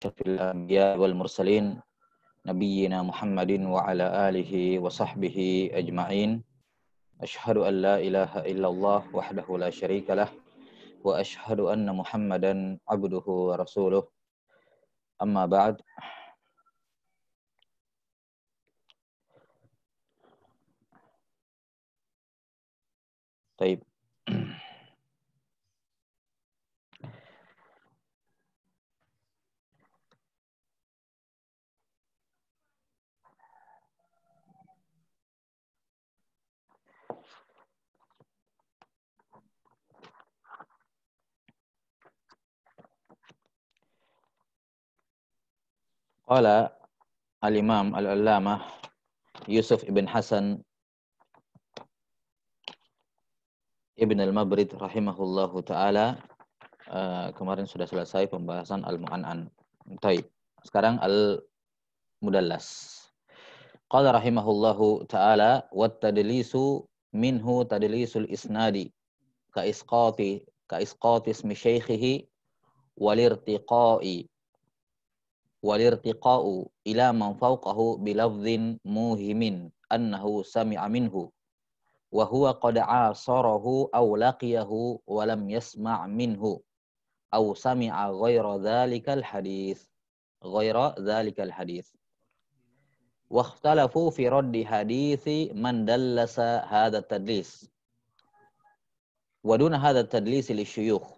أشرف الأنبياء والمرسلين نبينا محمد وعلى آله وصحبه أجمعين أشهد أن لا إله إلا الله وحده لا شريك له وأشهد أن محمدا عبده ورسوله أما بعد طيب Qala al-Imam al-Allamah Yusuf ibn Hasan Ibn al-Mabrid rahimahullahu taala uh, kemarin sudah selesai pembahasan al-Mu'an'an. Taib. Sekarang al-Mudallas. Qala rahimahullahu taala wa tadlisu minhu tadlisul isnadi ka isqati ka isqati ismi syaikhihi walirtiqai والارتقاء إلى من فوقه بلفظ موهم أنه سمع منه وهو قد عاصره أو لقيه ولم يسمع منه أو سمع غير ذلك الحديث غير ذلك الحديث واختلفوا في رد حديث من دلس هذا التدليس ودون هذا التدليس للشيوخ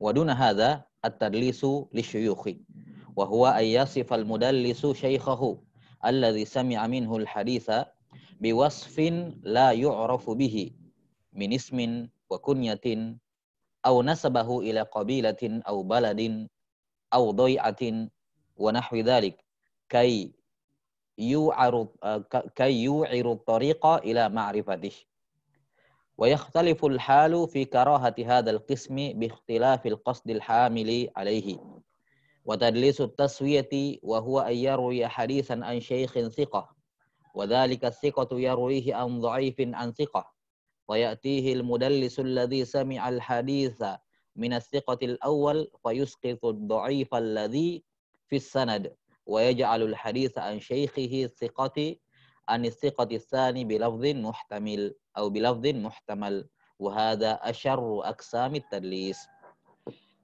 ودون هذا التدليس للشيوخ وهو أن يصف المدلس شيخه الذي سمع منه الحديث بوصف لا يعرف به من اسم وكنية أو نسبه إلى قبيلة أو بلد أو ضيعة ونحو ذلك كي يوعر كي يوعر الطريق إلى معرفته ويختلف الحال في كراهة هذا القسم باختلاف القصد الحامل عليه وتدليس التسوية وهو أن يروي حديثا عن شيخ ثقة وذلك الثقة يرويه عن ضعيف عن ثقة ويأتيه المدلس الذي سمع الحديث من الثقة الأول فيسقط الضعيف الذي في السند ويجعل الحديث عن شيخه الثقة عن الثقة الثاني بلفظ محتمل أو بلفظ محتمل وهذا أشر أقسام التدليس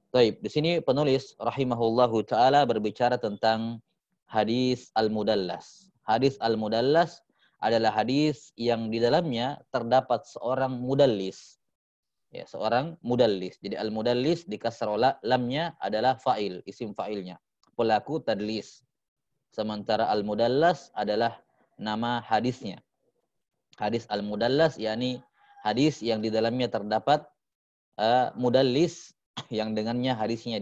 Baik, Di sini penulis rahimahullahu taala berbicara tentang hadis al-mudallas. Hadis al-mudallas adalah hadis yang di dalamnya terdapat seorang mudallis. Ya, seorang mudallis. Jadi al-mudallis di kasrola lamnya adalah fa'il, isim fa'ilnya. Pelaku tadlis. Sementara al-mudallas adalah nama hadisnya. Hadis al-mudallas yakni hadis yang di dalamnya terdapat uh, mudallis yang dengannya hadisnya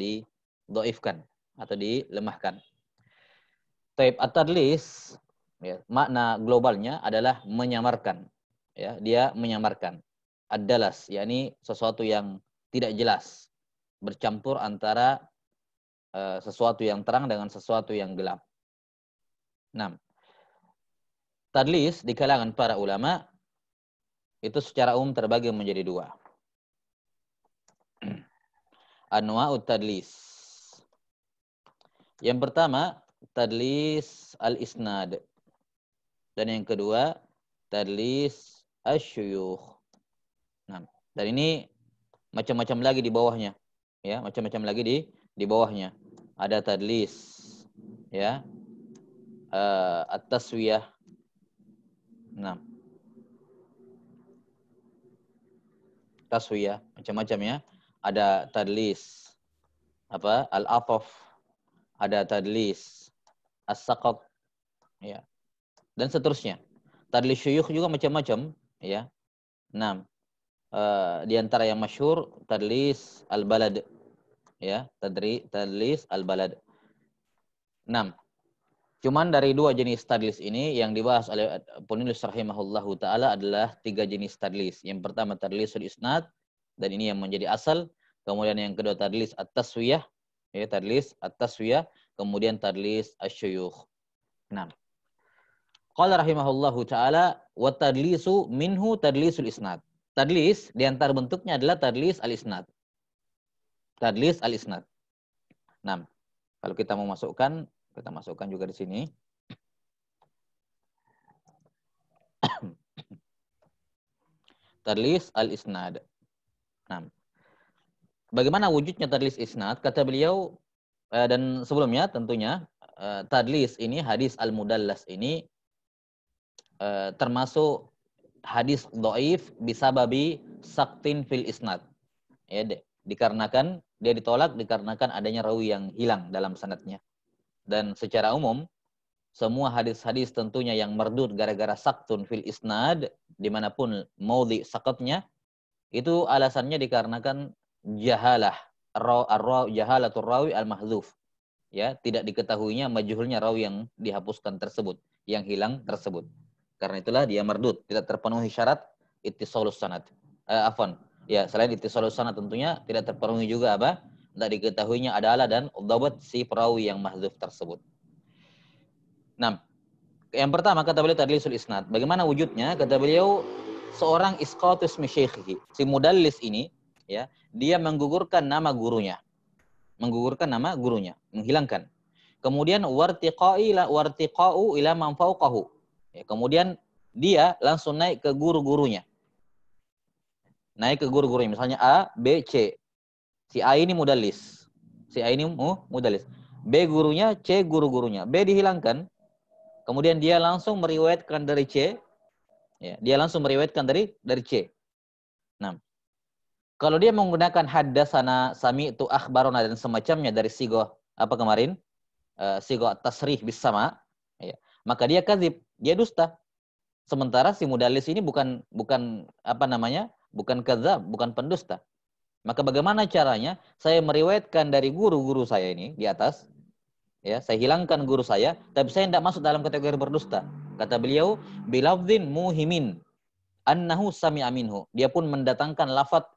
doifkan atau dilemahkan. Taib at-tadlis ya, makna globalnya adalah menyamarkan. Ya, dia menyamarkan. ad yakni sesuatu yang tidak jelas, bercampur antara uh, sesuatu yang terang dengan sesuatu yang gelap. 6. Tadlis di kalangan para ulama itu secara umum terbagi menjadi dua anwa utadlis. Yang pertama, tadlis al-isnad. Dan yang kedua, tadlis asyuyuh. Nah, dan ini macam-macam lagi di bawahnya. Ya, macam-macam lagi di di bawahnya. Ada tadlis ya. Uh, at-taswiyah. Nah. Taswiyah, macam-macam ya ada tadlis apa al atof ada tadlis as sakot ya dan seterusnya tadlis syuyukh juga macam-macam ya enam uh, eh, di antara yang masyur tadlis al balad ya tadri tadlis al balad enam Cuman dari dua jenis tadlis ini yang dibahas oleh penulis rahimahullahu taala adalah tiga jenis tadlis. Yang pertama tadlisul isnad, dan ini yang menjadi asal. Kemudian yang kedua tadlis at-taswiyah, ya tadlis at-taswiyah, kemudian tadlis asy-syuyukh. Nah. Qala rahimahullahu taala wa tadlisu minhu tadlisul isnad. Tadlis di antara bentuknya adalah tadlis al-isnad. Tadlis al-isnad. Nah, kalau kita mau masukkan, kita masukkan juga di sini. Tadlis al-isnad. Nah, bagaimana wujudnya tadlis isnad? Kata beliau eh, dan sebelumnya tentunya eh, tadlis ini hadis al-mudallas ini eh, termasuk hadis doif bisa babi saktin fil isnad. Ya, dikarenakan dia ditolak dikarenakan adanya rawi yang hilang dalam sanatnya. Dan secara umum semua hadis-hadis tentunya yang merdut gara-gara saktun fil isnad dimanapun maudhi sakatnya itu alasannya dikarenakan jahalah raw rawi jahalatur rawi al mahzuf Ya, tidak diketahuinya majuhulnya rawi yang dihapuskan tersebut, yang hilang tersebut. Karena itulah dia merdut, tidak terpenuhi syarat ittisalus sanad. Eh, afan. Ya, selain ittisalus sanad tentunya tidak terpenuhi juga apa? Tidak diketahuinya adalah dan dhabat si perawi yang mahdzuf tersebut. Nah, yang pertama kata beliau tadi tadlisul isnad. Bagaimana wujudnya? Kata beliau seorang iskotus misyikhi. Si mudallis ini ya, dia menggugurkan nama gurunya. Menggugurkan nama gurunya, menghilangkan. Kemudian wartiqau ila man Ya, kemudian dia langsung naik ke guru-gurunya. Naik ke guru-gurunya. Misalnya A, B, C. Si A ini mudallis. Si A ini uh, mudallis. B gurunya, C guru-gurunya. B dihilangkan. Kemudian dia langsung meriwayatkan dari C Ya, dia langsung meriwayatkan dari dari C. Nah, kalau dia menggunakan hadasana sami itu akhbarona dan semacamnya dari sigo apa kemarin? Uh, sigo tasrih bisama, ya. Maka dia kazib, dia dusta. Sementara si mudalis ini bukan bukan apa namanya? bukan kazab, bukan pendusta. Maka bagaimana caranya? Saya meriwayatkan dari guru-guru saya ini di atas, ya, saya hilangkan guru saya, tapi saya tidak masuk dalam kategori berdusta. Kata beliau, bilafdin muhimin annahu sami aminhu Dia pun mendatangkan lafat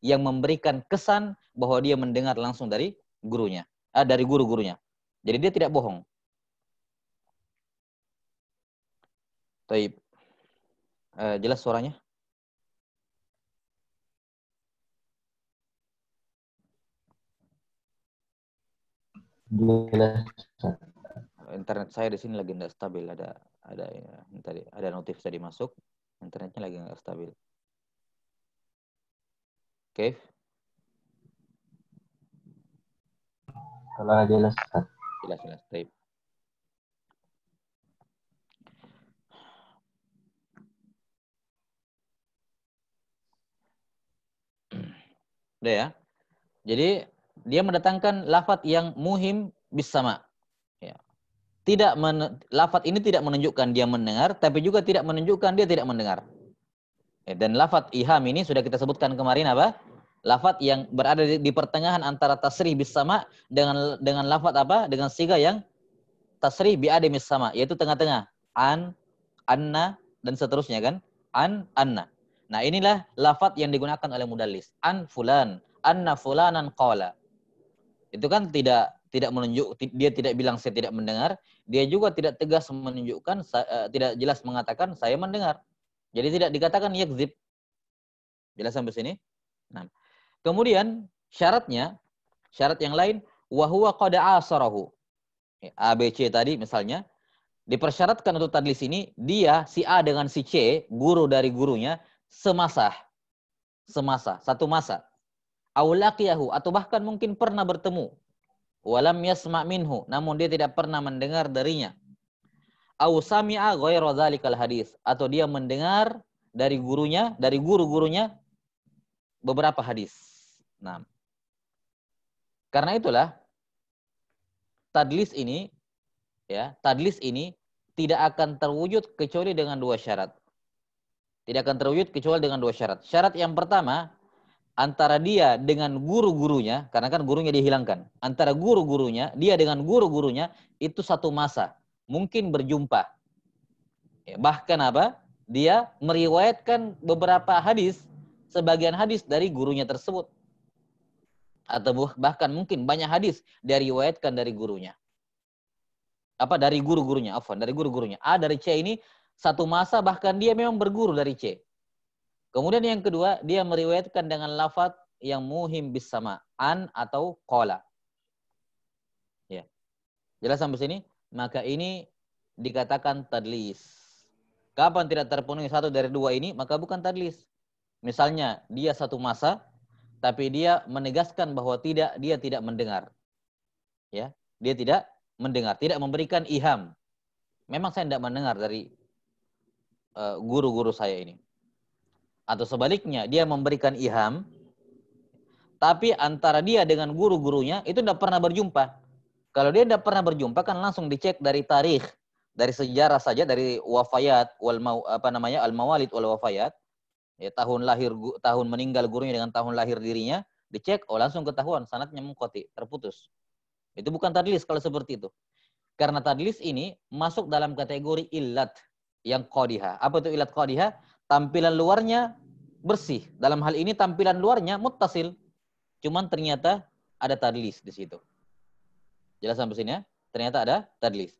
yang memberikan kesan bahwa dia mendengar langsung dari gurunya, ah, dari guru-gurunya. Jadi dia tidak bohong. Taib. Eh, jelas suaranya? Internet saya di sini lagi tidak stabil, ada ada ya, tadi ada notif tadi masuk internetnya lagi nggak stabil oke Kalau kalau jelas jelas jelas tape Udah ya. Jadi dia mendatangkan lafat yang muhim bisa tidak men, lafat ini tidak menunjukkan dia mendengar, tapi juga tidak menunjukkan dia tidak mendengar. Eh, dan lafat iham ini sudah kita sebutkan kemarin apa? Lafat yang berada di, di pertengahan antara tasrih bis sama dengan dengan lafat apa? Dengan siga yang tasrih bi adamis sama, yaitu tengah-tengah. An, anna, dan seterusnya kan? An, anna. Nah, inilah lafat yang digunakan oleh mudalis. An fulan, anna fulanan qala. Itu kan tidak tidak menunjuk dia tidak bilang saya tidak mendengar dia juga tidak tegas menunjukkan eh, tidak jelas mengatakan saya mendengar jadi tidak dikatakan yakzib jelas sampai sini nah. kemudian syaratnya syarat yang lain wahwa qada asarahu ABC ya, tadi misalnya dipersyaratkan untuk tadlis ini dia si A dengan si C guru dari gurunya semasa semasa satu masa aulaqiyahu atau bahkan mungkin pernah bertemu walam yasma minhu namun dia tidak pernah mendengar darinya au sami'a ghairu dzalikal hadis atau dia mendengar dari gurunya dari guru-gurunya beberapa hadis. Nah. Karena itulah tadlis ini ya, tadlis ini tidak akan terwujud kecuali dengan dua syarat. Tidak akan terwujud kecuali dengan dua syarat. Syarat yang pertama antara dia dengan guru-gurunya, karena kan gurunya dihilangkan, antara guru-gurunya, dia dengan guru-gurunya itu satu masa, mungkin berjumpa. Ya, bahkan apa? Dia meriwayatkan beberapa hadis, sebagian hadis dari gurunya tersebut. Atau bahkan mungkin banyak hadis diriwayatkan riwayatkan dari gurunya. Apa dari guru-gurunya, Afwan, dari guru-gurunya. A dari C ini satu masa bahkan dia memang berguru dari C. Kemudian yang kedua, dia meriwayatkan dengan lafat yang muhim bis an atau qala. Ya. Jelas sampai sini? Maka ini dikatakan tadlis. Kapan tidak terpenuhi satu dari dua ini, maka bukan tadlis. Misalnya, dia satu masa, tapi dia menegaskan bahwa tidak dia tidak mendengar. Ya, dia tidak mendengar, tidak memberikan iham. Memang saya tidak mendengar dari eh, guru -guru saya ini atau sebaliknya dia memberikan iham tapi antara dia dengan guru-gurunya itu tidak pernah berjumpa. Kalau dia tidak pernah berjumpa kan langsung dicek dari tarikh, dari sejarah saja dari wafayat wal apa namanya al mawalid wal wafayat ya tahun lahir tahun meninggal gurunya dengan tahun lahir dirinya dicek oh langsung ketahuan sanatnya mengkoti terputus. Itu bukan tadlis kalau seperti itu. Karena tadlis ini masuk dalam kategori ilat yang kodiha Apa itu ilat kodiha tampilan luarnya bersih. Dalam hal ini tampilan luarnya muttasil. Cuman ternyata ada tadlis di situ. Jelas sampai sini ya? Ternyata ada tadlis.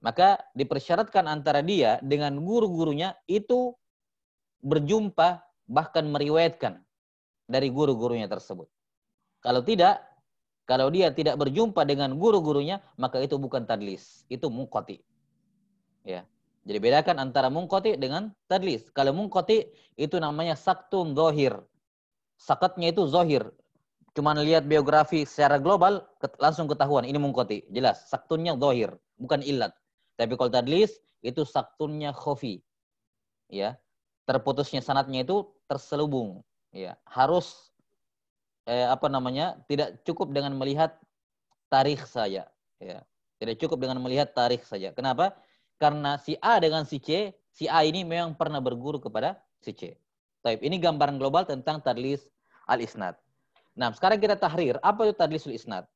Maka dipersyaratkan antara dia dengan guru-gurunya itu berjumpa bahkan meriwayatkan dari guru-gurunya tersebut. Kalau tidak, kalau dia tidak berjumpa dengan guru-gurunya, maka itu bukan tadlis, itu mukoti. Ya. Jadi bedakan antara mungkoti dengan tadlis. Kalau mungkoti itu namanya saktun zohir. Sakatnya itu zohir. Cuman lihat biografi secara global langsung ketahuan ini mungkoti. Jelas, saktunnya zohir, bukan ilat. Tapi kalau tadlis itu saktunnya khofi. Ya. Terputusnya sanatnya itu terselubung. Ya, harus eh, apa namanya? tidak cukup dengan melihat tarikh saja, ya. Tidak cukup dengan melihat tarikh saja. Kenapa? Karena si A dengan si C, si A ini memang pernah berguru kepada si C. Taib. Ini gambaran global tentang tadlis al-isnad. Nah, sekarang kita tahrir. Apa itu tadlisul isnad?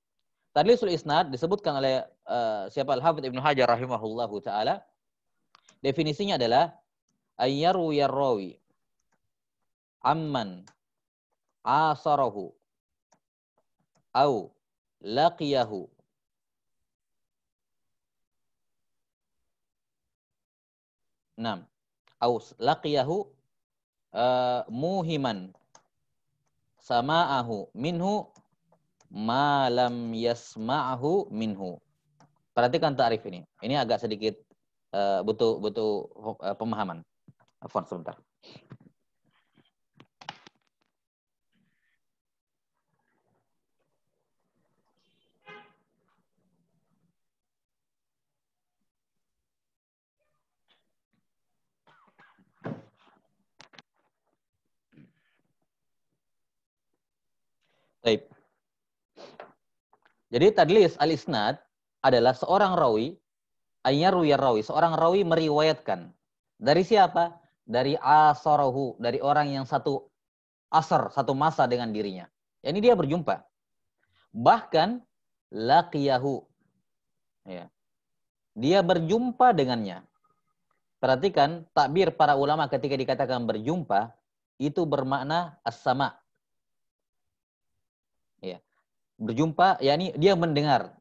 Tadlisul isnad disebutkan oleh uh, siapa Al-Hafidz Ibnu Hajar rahimahullah taala. Definisinya adalah ayyaru yarrawi amman asarahu au laqiyahu Naam. Aus laqiyahu uh, muhiman sama'ahu minhu malam lam yasma'ahu minhu. Perhatikan ta'rif ini. Ini agak sedikit eh, butuh butuh eh, pemahaman. Afwan sebentar. Baik. Jadi tadlis al-isnad adalah seorang rawi, ayat ruyar rawi, seorang rawi meriwayatkan. Dari siapa? Dari asarahu, dari orang yang satu asar, satu masa dengan dirinya. Ya, ini dia berjumpa. Bahkan laqiyahu. Ya. Dia berjumpa dengannya. Perhatikan takbir para ulama ketika dikatakan berjumpa itu bermakna as-sama berjumpa yakni dia mendengar.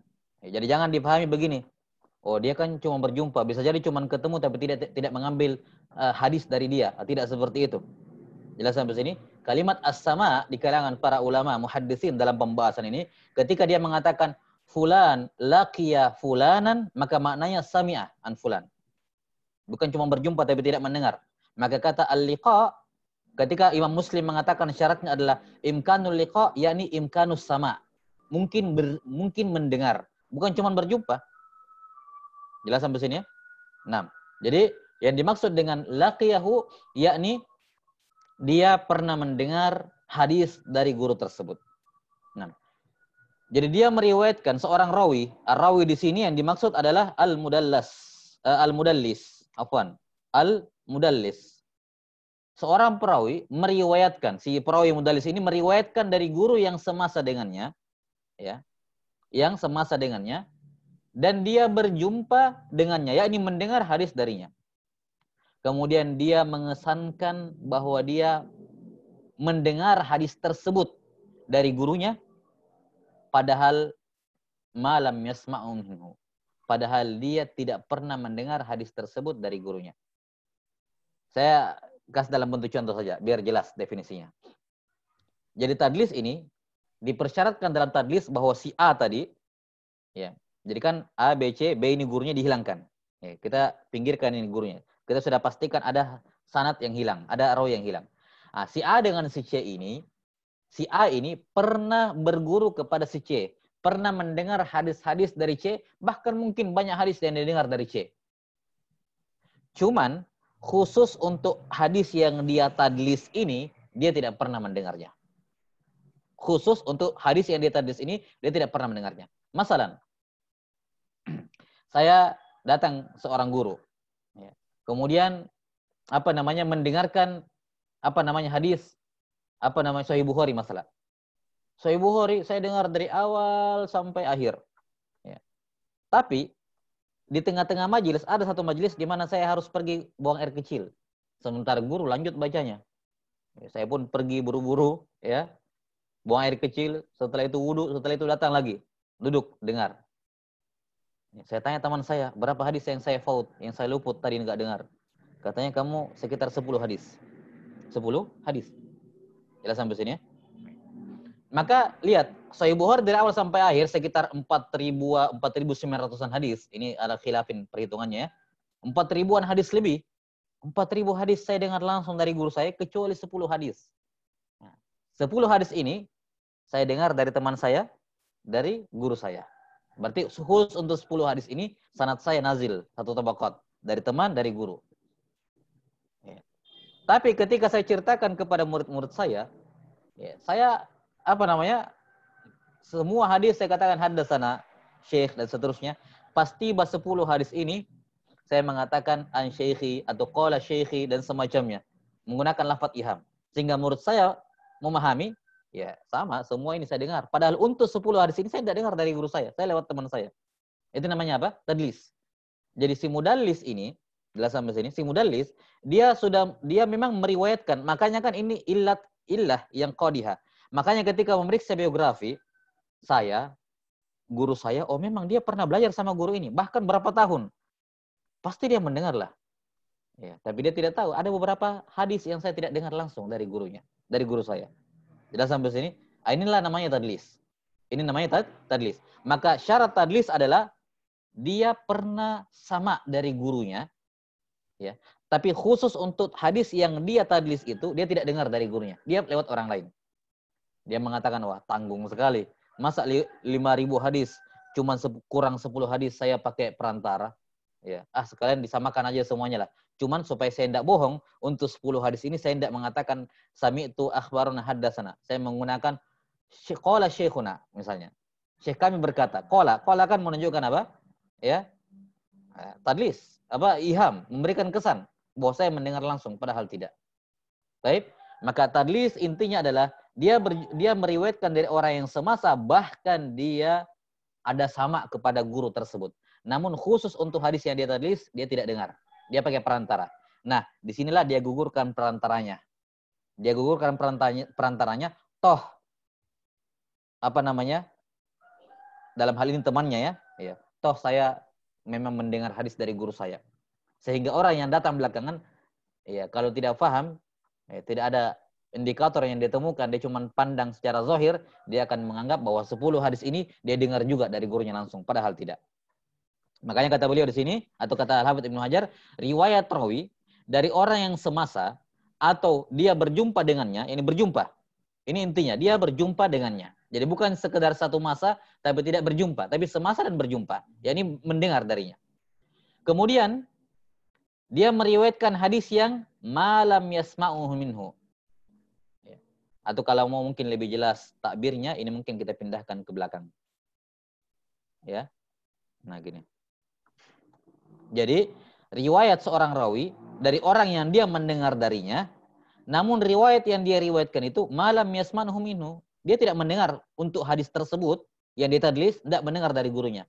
Ya, jadi jangan dipahami begini. Oh, dia kan cuma berjumpa, bisa jadi cuma ketemu tapi tidak tidak mengambil uh, hadis dari dia. Tidak seperti itu. Jelas sampai sini? Kalimat as-sama di kalangan para ulama muhadisin dalam pembahasan ini ketika dia mengatakan fulan laqiya fulanan maka maknanya sami'ah an fulan. Bukan cuma berjumpa tapi tidak mendengar. Maka kata al-liqa ketika Imam Muslim mengatakan syaratnya adalah imkanul liqa yakni imkanus sama mungkin ber, mungkin mendengar, bukan cuma berjumpa. Jelas sampai sini ya? 6. Jadi yang dimaksud dengan laqiyahu yakni dia pernah mendengar hadis dari guru tersebut. 6. Jadi dia meriwayatkan seorang rawi, rawi di sini yang dimaksud adalah al-mudallas, eh, al-mudallis, afwan, al-mudallis. Seorang perawi meriwayatkan, si perawi mudallis ini meriwayatkan dari guru yang semasa dengannya ya yang semasa dengannya dan dia berjumpa dengannya Ya, ini mendengar hadis darinya kemudian dia mengesankan bahwa dia mendengar hadis tersebut dari gurunya padahal malam yasma'unhu padahal dia tidak pernah mendengar hadis tersebut dari gurunya saya kasih dalam bentuk contoh saja biar jelas definisinya jadi tadlis ini dipersyaratkan dalam tadlis bahwa si A tadi ya jadi kan A B C B ini gurunya dihilangkan ya, kita pinggirkan ini gurunya kita sudah pastikan ada sanat yang hilang ada roh yang hilang nah, si A dengan si C ini si A ini pernah berguru kepada si C pernah mendengar hadis-hadis dari C bahkan mungkin banyak hadis yang didengar dari C cuman khusus untuk hadis yang dia tadlis ini dia tidak pernah mendengarnya khusus untuk hadis yang ditadis ini dia tidak pernah mendengarnya. masalah saya datang seorang guru, ya. kemudian apa namanya mendengarkan apa namanya hadis apa namanya Sahih Bukhari masalah. Sahih Bukhari saya dengar dari awal sampai akhir. Ya. Tapi di tengah-tengah majelis ada satu majelis di mana saya harus pergi buang air kecil. Sementara guru lanjut bacanya. Ya, saya pun pergi buru-buru ya buang air kecil, setelah itu wudhu, setelah itu datang lagi, duduk, dengar. Saya tanya teman saya, berapa hadis yang saya faut, yang saya luput tadi nggak dengar? Katanya kamu sekitar 10 hadis. 10 hadis. Jelas sampai sini ya? Maka lihat, Sahih Bukhari dari awal sampai akhir sekitar 4 4.900-an hadis. Ini ada khilafin perhitungannya ya. 4000 ribuan hadis lebih. 4.000 hadis saya dengar langsung dari guru saya, kecuali 10 hadis. 10 hadis ini saya dengar dari teman saya, dari guru saya. Berarti khusus untuk 10 hadis ini sanat saya nazil satu tabaqat dari teman dari guru. Ya. Tapi ketika saya ceritakan kepada murid-murid saya, ya, saya apa namanya? Semua hadis saya katakan hadasana syekh dan seterusnya, pasti bah 10 hadis ini saya mengatakan an syekhi atau qala syekhi dan semacamnya menggunakan lafaz iham. Sehingga menurut saya memahami, ya sama, semua ini saya dengar. Padahal untuk 10 hari ini saya tidak dengar dari guru saya, saya lewat teman saya. Itu namanya apa? Tadlis. Jadi si mudallis ini, jelas sampai sini, si mudallis, dia sudah dia memang meriwayatkan. Makanya kan ini ilat illah yang qadiha. Makanya ketika memeriksa biografi saya, guru saya, oh memang dia pernah belajar sama guru ini, bahkan berapa tahun. Pasti dia mendengar lah. Ya, tapi dia tidak tahu. Ada beberapa hadis yang saya tidak dengar langsung dari gurunya, dari guru saya. Jelas sampai sini. Ah, inilah namanya tadlis. Ini namanya tad, tadlis. Maka syarat tadlis adalah dia pernah sama dari gurunya, ya. Tapi khusus untuk hadis yang dia tadlis itu, dia tidak dengar dari gurunya. Dia lewat orang lain. Dia mengatakan, wah tanggung sekali. Masa 5.000 hadis, cuman kurang 10 hadis saya pakai perantara. Ya, ah sekalian disamakan aja semuanya lah. Cuman supaya saya tidak bohong, untuk 10 hadis ini saya tidak mengatakan sami itu akhbaruna haddasana. Saya menggunakan qala syekhuna misalnya. Syekh kami berkata, qala. Qala kan menunjukkan apa? Ya. Eh, tadlis, apa iham, memberikan kesan bahwa saya mendengar langsung padahal tidak. Baik. Maka tadlis intinya adalah dia ber, dia meriwayatkan dari orang yang semasa bahkan dia ada sama kepada guru tersebut. Namun khusus untuk hadis yang dia tadlis dia tidak dengar. Dia pakai perantara. Nah, disinilah dia gugurkan perantaranya. Dia gugurkan perantaranya, perantaranya toh apa namanya dalam hal ini temannya ya, ya toh saya memang mendengar hadis dari guru saya. Sehingga orang yang datang belakangan, ya kalau tidak paham, ya, tidak ada indikator yang ditemukan, dia cuma pandang secara zohir, dia akan menganggap bahwa 10 hadis ini dia dengar juga dari gurunya langsung, padahal tidak. Makanya kata beliau di sini atau kata Al-Hafidz Ibnu Hajar, riwayat rawi dari orang yang semasa atau dia berjumpa dengannya, ini berjumpa. Ini intinya, dia berjumpa dengannya. Jadi bukan sekedar satu masa tapi tidak berjumpa, tapi semasa dan berjumpa. Ya ini mendengar darinya. Kemudian dia meriwayatkan hadis yang malam yasma'uhu minhu. Ya. Atau kalau mau mungkin lebih jelas takbirnya, ini mungkin kita pindahkan ke belakang. Ya. Nah, gini. Jadi riwayat seorang rawi dari orang yang dia mendengar darinya, namun riwayat yang dia riwayatkan itu malam yasman huminu. Dia tidak mendengar untuk hadis tersebut yang dia ditadlis, tidak mendengar dari gurunya.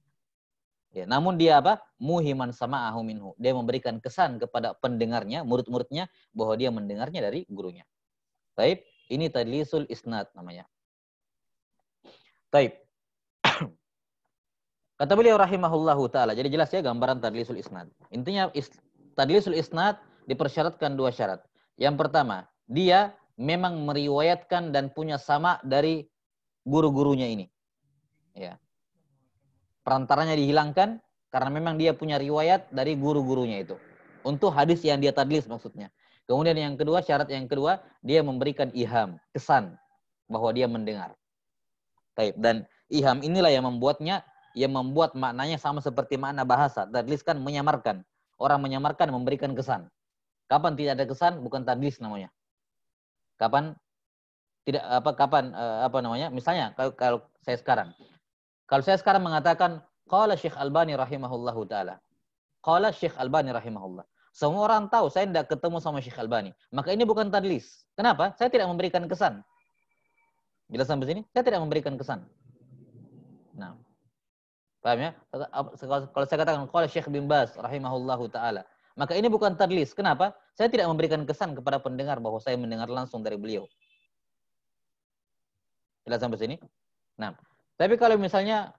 Ya, namun dia apa? Muhiman sama ahuminhu. Dia memberikan kesan kepada pendengarnya, murid-muridnya, bahwa dia mendengarnya dari gurunya. Taib, ini tadlisul isnad namanya. Taib. Kata beliau rahimahullahu taala. Jadi jelas ya gambaran tadlisul isnad. Intinya is, tadlisul isnad dipersyaratkan dua syarat. Yang pertama, dia memang meriwayatkan dan punya sama dari guru-gurunya ini. Ya. Perantaranya dihilangkan karena memang dia punya riwayat dari guru-gurunya itu. Untuk hadis yang dia tadlis maksudnya. Kemudian yang kedua, syarat yang kedua, dia memberikan iham, kesan bahwa dia mendengar. Baik, Dan iham inilah yang membuatnya yang membuat maknanya sama seperti makna bahasa. Tadlis kan menyamarkan. Orang menyamarkan memberikan kesan. Kapan tidak ada kesan bukan tadlis namanya. Kapan tidak apa kapan eh, apa namanya? Misalnya kalau, kalau saya sekarang kalau saya sekarang mengatakan qala Syekh Albani rahimahullahu taala. Qala Syekh Albani rahimahullah. Semua orang tahu saya tidak ketemu sama Syekh Albani. Maka ini bukan tadlis. Kenapa? Saya tidak memberikan kesan. Bila sampai sini, saya tidak memberikan kesan. Nah, Paham ya? Kalau saya katakan qala Syekh bin Baz rahimahullahu taala, maka ini bukan tadlis. Kenapa? Saya tidak memberikan kesan kepada pendengar bahwa saya mendengar langsung dari beliau. Jelas sampai sini? Nah, tapi kalau misalnya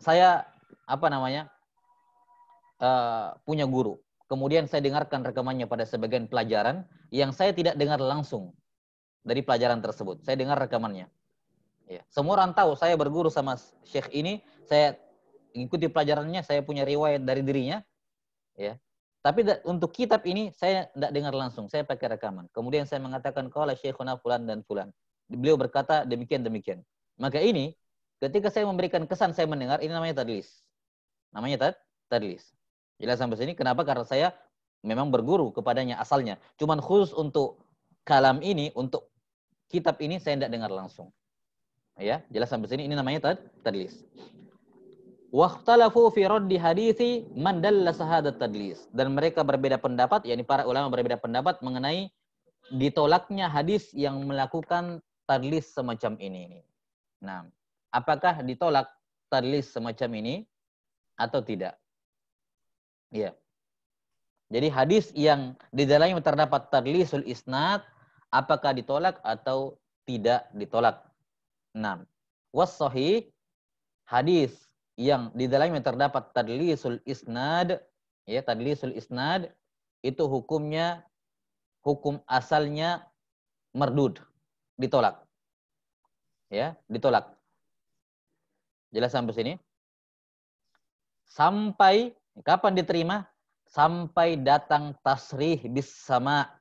saya apa namanya? Uh, punya guru, kemudian saya dengarkan rekamannya pada sebagian pelajaran yang saya tidak dengar langsung dari pelajaran tersebut. Saya dengar rekamannya. Ya. Semua orang tahu saya berguru sama Syekh ini, saya ikuti pelajarannya, saya punya riwayat dari dirinya. Ya. Tapi untuk kitab ini saya tidak dengar langsung, saya pakai rekaman. Kemudian saya mengatakan qala syekhuna fulan dan fulan. Beliau berkata demikian demikian. Maka ini ketika saya memberikan kesan saya mendengar ini namanya tadlis. Namanya tad tadlis. Jelas sampai sini kenapa? Karena saya memang berguru kepadanya asalnya. Cuman khusus untuk kalam ini, untuk kitab ini saya tidak dengar langsung. Ya, jelas sampai sini ini namanya tad tadlis. waqtalafu fi raddi hadithi man dalla tadlis. Dan mereka berbeda pendapat, yakni para ulama berbeda pendapat mengenai ditolaknya hadis yang melakukan tadlis semacam ini. Nah, apakah ditolak tadlis semacam ini atau tidak? Ya. Jadi hadis yang di dalamnya terdapat tadlisul isnad, apakah ditolak atau tidak ditolak? 6. Wasohi hadis yang di dalamnya terdapat tadlisul isnad ya tadlisul isnad itu hukumnya hukum asalnya merdud ditolak ya ditolak jelas sampai sini sampai kapan diterima sampai datang tasrih bis sama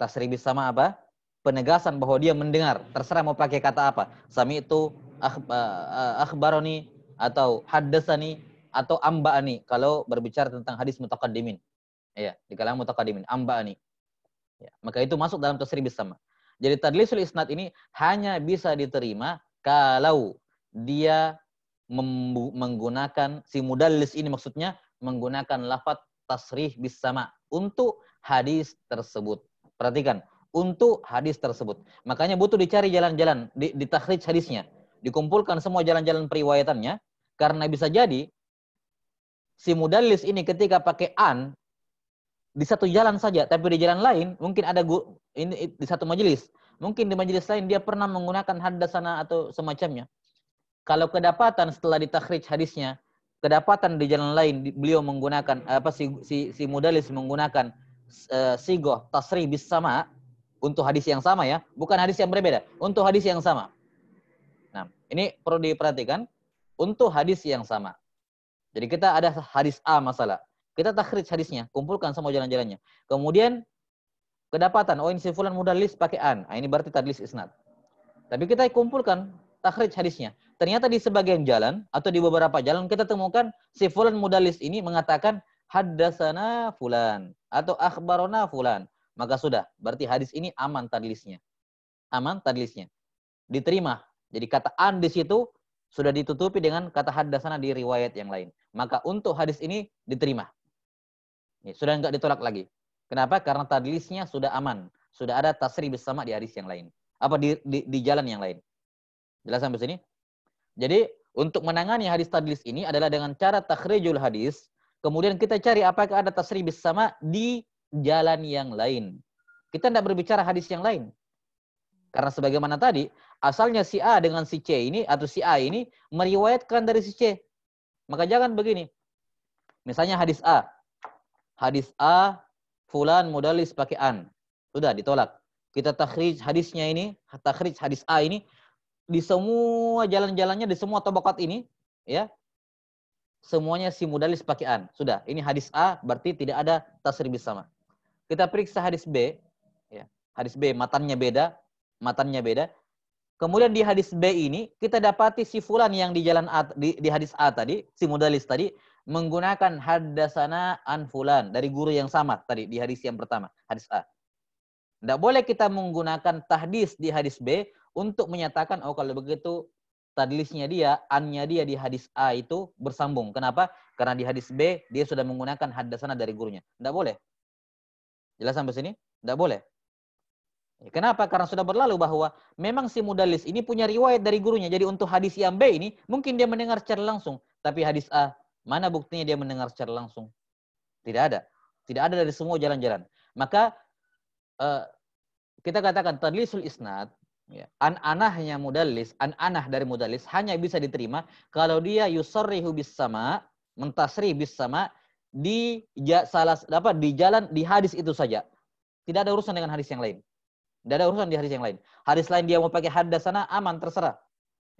tasrih bis sama apa penegasan bahwa dia mendengar. Terserah mau pakai kata apa. Sami itu eh, eh, akhbaroni atau haddasani atau amba'ani kalau berbicara tentang hadis mutaqaddimin. Ya, di kalangan mutaqaddimin, amba'ani. Ya, maka itu masuk dalam tasribis sama. Jadi tadlisul isnad ini hanya bisa diterima kalau dia menggunakan si mudallis ini maksudnya menggunakan lafaz tasrih bis sama untuk hadis tersebut. Perhatikan, untuk hadis tersebut. Makanya butuh dicari jalan-jalan, di ditakhrij hadisnya. Dikumpulkan semua jalan-jalan periwayatannya. Karena bisa jadi, si mudalis ini ketika pakai an, di satu jalan saja, tapi di jalan lain, mungkin ada gu, ini di satu majelis. Mungkin di majelis lain dia pernah menggunakan hadasana atau semacamnya. Kalau kedapatan setelah ditakhrij hadisnya, kedapatan di jalan lain beliau menggunakan apa si si, si mudalis menggunakan uh, sigoh tasri bis sama untuk hadis yang sama ya, bukan hadis yang berbeda, untuk hadis yang sama. Nah, ini perlu diperhatikan untuk hadis yang sama. Jadi kita ada hadis A masalah. Kita takhrij hadisnya, kumpulkan semua jalan-jalannya. Kemudian kedapatan, oh ini si fulan mudallis pakai an. Nah, ini berarti tadlis isnad. Tapi kita kumpulkan takhrij hadisnya. Ternyata di sebagian jalan atau di beberapa jalan kita temukan si fulan mudallis ini mengatakan hadasana fulan atau akhbarona fulan maka sudah, berarti hadis ini aman tadlisnya. Aman tadlisnya. Diterima. Jadi kata an di situ sudah ditutupi dengan kata hadasana di riwayat yang lain. Maka untuk hadis ini diterima. Sudah nggak ditolak lagi. Kenapa? Karena tadlisnya sudah aman. Sudah ada tasri bersama di hadis yang lain. Apa di, di, di jalan yang lain. Jelas sampai sini? Jadi untuk menangani hadis tadlis ini adalah dengan cara takhrijul hadis. Kemudian kita cari apakah ada tasri bersama di jalan yang lain. Kita tidak berbicara hadis yang lain. Karena sebagaimana tadi, asalnya si A dengan si C ini, atau si A ini, meriwayatkan dari si C. Maka jangan begini. Misalnya hadis A. Hadis A, fulan modalis pakai an. Sudah, ditolak. Kita takhrij hadisnya ini, takhrij hadis A ini, di semua jalan-jalannya, di semua tobakat ini, ya, semuanya si modalis pakai an. Sudah, ini hadis A, berarti tidak ada tasribis sama. Kita periksa hadis B, ya, hadis B matannya beda, matannya beda. Kemudian di hadis B ini kita dapati si fulan yang di jalan A, di, di hadis A tadi, si modalis tadi menggunakan hadasana an fulan dari guru yang sama tadi di hadis yang pertama, hadis A. Tidak boleh kita menggunakan tahdis di hadis B untuk menyatakan oh kalau begitu tadlisnya dia, annya dia di hadis A itu bersambung. Kenapa? Karena di hadis B dia sudah menggunakan hadasana dari gurunya. Tidak boleh. Jelas sampai sini? Tidak boleh. Ya, kenapa? Karena sudah berlalu bahwa memang si mudalis ini punya riwayat dari gurunya. Jadi untuk hadis yang B ini mungkin dia mendengar secara langsung. Tapi hadis A, mana buktinya dia mendengar secara langsung? Tidak ada. Tidak ada dari semua jalan-jalan. Maka eh, kita katakan tadlisul isnad, ya, an-anahnya mudalis, an-anah dari mudalis hanya bisa diterima kalau dia yusarrihu bis sama, mentasri bis sama, di salah apa di jalan di hadis itu saja. Tidak ada urusan dengan hadis yang lain. Tidak ada urusan di hadis yang lain. Hadis lain dia mau pakai hadas sana aman terserah.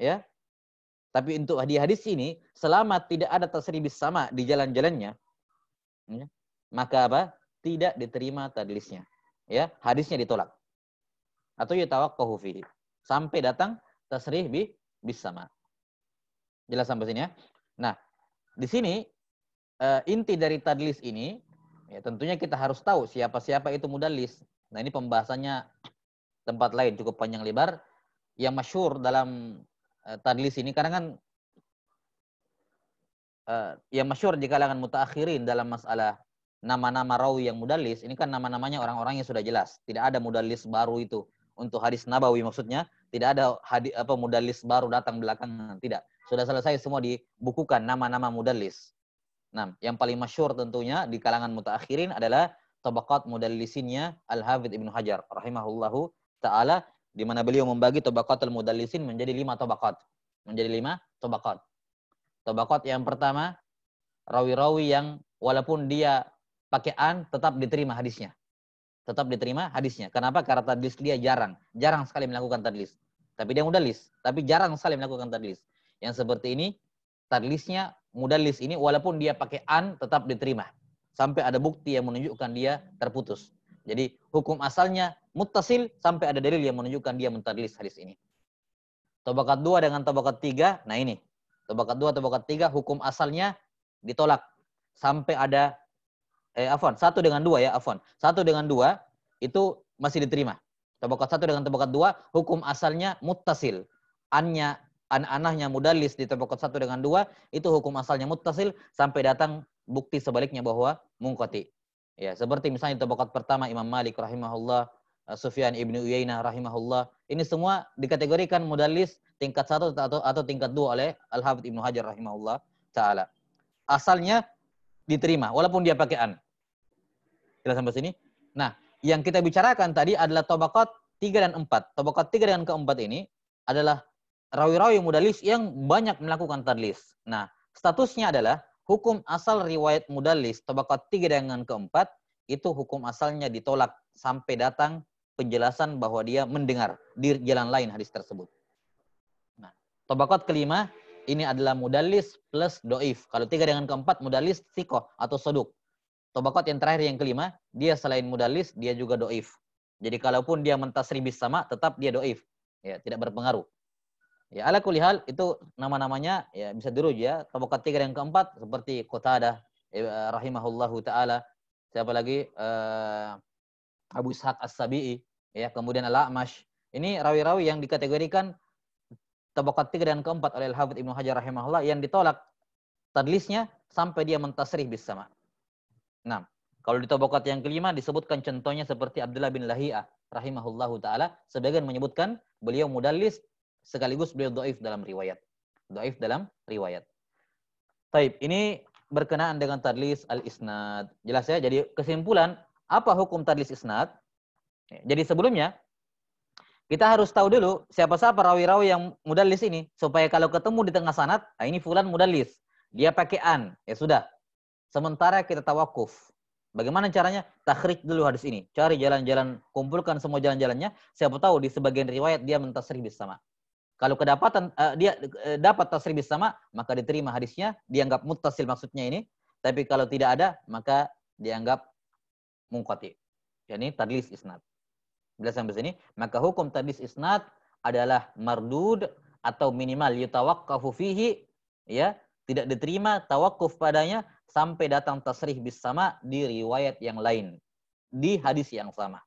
Ya. Tapi untuk di hadis ini selama tidak ada tasribis sama di jalan-jalannya ya, maka apa? Tidak diterima tadlisnya. Ya, hadisnya ditolak. Atau yatawaqqahu fihi. Sampai datang tasrih bi bisama. sama. Jelas sampai sini ya? Nah, di sini uh, inti dari tadlis ini, ya tentunya kita harus tahu siapa-siapa itu mudalis. Nah ini pembahasannya tempat lain cukup panjang lebar. Yang masyur dalam uh, eh, tadlis ini karena kan uh, yang masyur di kalangan mutaakhirin dalam masalah nama-nama rawi yang mudalis, ini kan nama-namanya orang-orang yang sudah jelas. Tidak ada mudalis baru itu. Untuk hadis nabawi maksudnya, tidak ada hadi, apa mudalis baru datang belakangan. Tidak. Sudah selesai semua dibukukan nama-nama mudalis. Nah, yang paling masyur tentunya di kalangan mutaakhirin adalah tabaqat mudallisinnya Al-Hafidh Ibnu Hajar rahimahullahu taala di mana beliau membagi tabaqatul mudallisin menjadi lima tabaqat. Menjadi lima tabaqat. Tabaqat yang pertama rawi-rawi yang walaupun dia pakai an tetap diterima hadisnya. Tetap diterima hadisnya. Kenapa? Karena tadlis dia jarang. Jarang sekali melakukan tadlis. Tapi dia mudallis, tapi jarang sekali melakukan tadlis. Yang seperti ini tadlisnya mudalis ini walaupun dia pakai an tetap diterima sampai ada bukti yang menunjukkan dia terputus. Jadi hukum asalnya mutasil sampai ada dalil yang menunjukkan dia mentadlis hadis ini. Tabakat dua dengan tabakat tiga, nah ini. Tabakat dua tabakat tiga hukum asalnya ditolak sampai ada eh Afon, satu dengan dua ya afon Satu dengan dua itu masih diterima. Tabakat satu dengan tabakat dua hukum asalnya mutasil. Annya anak-anaknya mudalis di satu dengan dua itu hukum asalnya mutasil sampai datang bukti sebaliknya bahwa mungkoti. Ya, seperti misalnya tabaqat pertama Imam Malik rahimahullah, eh, Sufyan ibnu Uyainah rahimahullah. Ini semua dikategorikan mudalis tingkat satu atau atau tingkat dua oleh al Habib Ibnu Hajar rahimahullah taala. Asalnya diterima walaupun dia pakai an. Jelas sampai sini? Nah, yang kita bicarakan tadi adalah tabaqat tiga dan 4. Tabaqat tiga dan keempat ini adalah rawi-rawi mudalif yang banyak melakukan tadlis. Nah, statusnya adalah hukum asal riwayat mudalif tabakat tiga dengan keempat itu hukum asalnya ditolak sampai datang penjelasan bahwa dia mendengar di jalan lain hadis tersebut. Nah, tabakat kelima ini adalah mudalis plus doif. Kalau tiga dengan keempat mudalis tiko atau soduk. Tobakot yang terakhir yang kelima, dia selain mudalis, dia juga doif. Jadi kalaupun dia mentasribis sama, tetap dia doif. Ya, tidak berpengaruh. Ya ala kulihal itu nama-namanya ya bisa dirujuk ya. Tabakat tiga yang keempat seperti Qatadah ya, rahimahullahu taala. Siapa lagi? Uh, Abu Ishaq As-Sabi'i ya, kemudian Al-A'mash. Ini rawi-rawi yang dikategorikan tabakat tiga dan keempat oleh Al-Hafidz Ibnu Hajar rahimahullah yang ditolak tadlisnya sampai dia mentasrih bisa sama. Nah, kalau di tabakat yang kelima disebutkan contohnya seperti Abdullah bin Lahia rahimahullahu taala sebagian menyebutkan beliau mudallis sekaligus beliau doif dalam riwayat. Doif dalam riwayat. Taib, ini berkenaan dengan tadlis al-isnad. Jelas ya? Jadi kesimpulan, apa hukum tadlis isnad? Ya, jadi sebelumnya, kita harus tahu dulu siapa siapa rawi-rawi yang mudalis ini. Supaya kalau ketemu di tengah sanat, nah ini fulan mudalis. Dia pakai an. Ya sudah. Sementara kita tawakuf. Bagaimana caranya? Takhrij dulu hadis ini. Cari jalan-jalan, kumpulkan semua jalan-jalannya. Siapa tahu di sebagian riwayat dia mentasrih bersama kalau kedapatan uh, dia uh, dapat tasrih sama maka diterima hadisnya, dianggap mutasil maksudnya ini. Tapi kalau tidak ada, maka dianggap mungkati. Yani tadlis isnad. Bila sampai sini, maka hukum tadlis isnat adalah mardud atau minimal yutawakkafu fihi ya tidak diterima tawakuf padanya sampai datang tasrih bis sama di riwayat yang lain di hadis yang sama.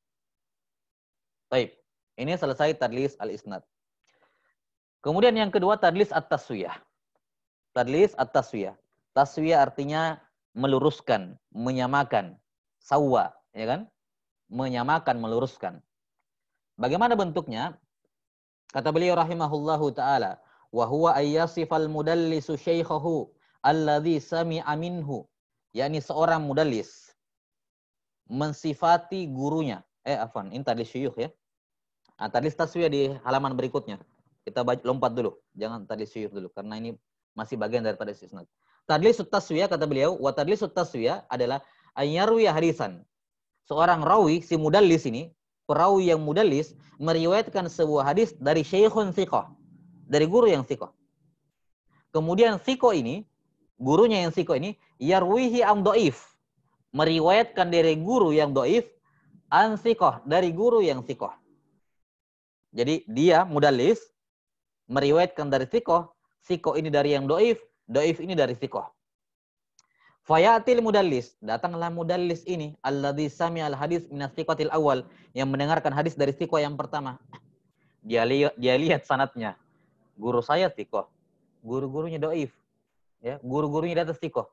Baik, ini selesai tadlis al-isnad. Kemudian yang kedua tadlis at-taswiyah. Tadlis at-taswiyah. Taswiyah artinya meluruskan, menyamakan, sawa, ya kan? Menyamakan, meluruskan. Bagaimana bentuknya? Kata beliau rahimahullahu taala, wa huwa ayyasifal mudallisu syaikhahu alladhi sami'a minhu, yakni seorang mudallis mensifati gurunya. Eh afan, ini tadlis syuyukh ya. Nah, tadlis taswiyah di halaman berikutnya. Kita baca, lompat dulu, jangan tadi syuyur dulu karena ini masih bagian daripada Tadi tadi taswiyah kata beliau, wa tadi taswiyah adalah ayarwi hadisan Seorang rawi si mudallis ini, perawi yang mudallis meriwayatkan sebuah hadis dari syekhun thiqah, dari guru yang thiqah. Kemudian thiqah ini, gurunya yang thiqah ini yarwihi am doif, meriwayatkan dari guru yang doif an sikoh, dari guru yang sikoh. Jadi dia mudallis meriwayatkan dari sikoh, sikoh ini dari yang doif, doif ini dari sikoh. Fayatil mudallis, datanglah mudallis ini, alladhi sami al hadis minas sikotil awal, yang mendengarkan hadis dari sikoh yang pertama. Dia, li dia lihat sanatnya. Guru saya sikoh, guru-gurunya doif, ya guru-gurunya di atas sikoh.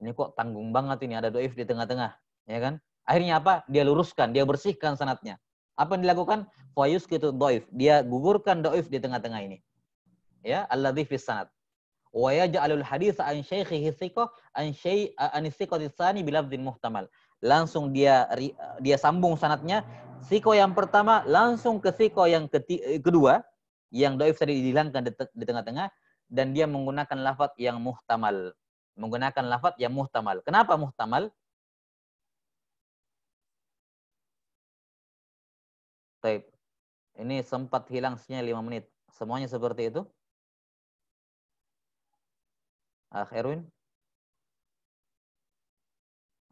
Ini kok tanggung banget ini ada doif di tengah-tengah, ya kan? Akhirnya apa? Dia luruskan, dia bersihkan sanatnya. Apa yang dilakukan? Fayus gitu doif. Dia gugurkan doif di tengah-tengah ini ya Allah fi sanad wa yaj'alul hadis. an syaikhihi thiqah an syai an thiqati tsani bilafdhin muhtamal langsung dia dia sambung sanatnya siko yang pertama langsung ke siko yang kedua yang doif tadi dihilangkan di tengah-tengah dan dia menggunakan lafat yang muhtamal menggunakan lafat yang muhtamal kenapa muhtamal Tapi Ini sempat hilang sinyal 5 menit. Semuanya seperti itu? Ah, Erwin?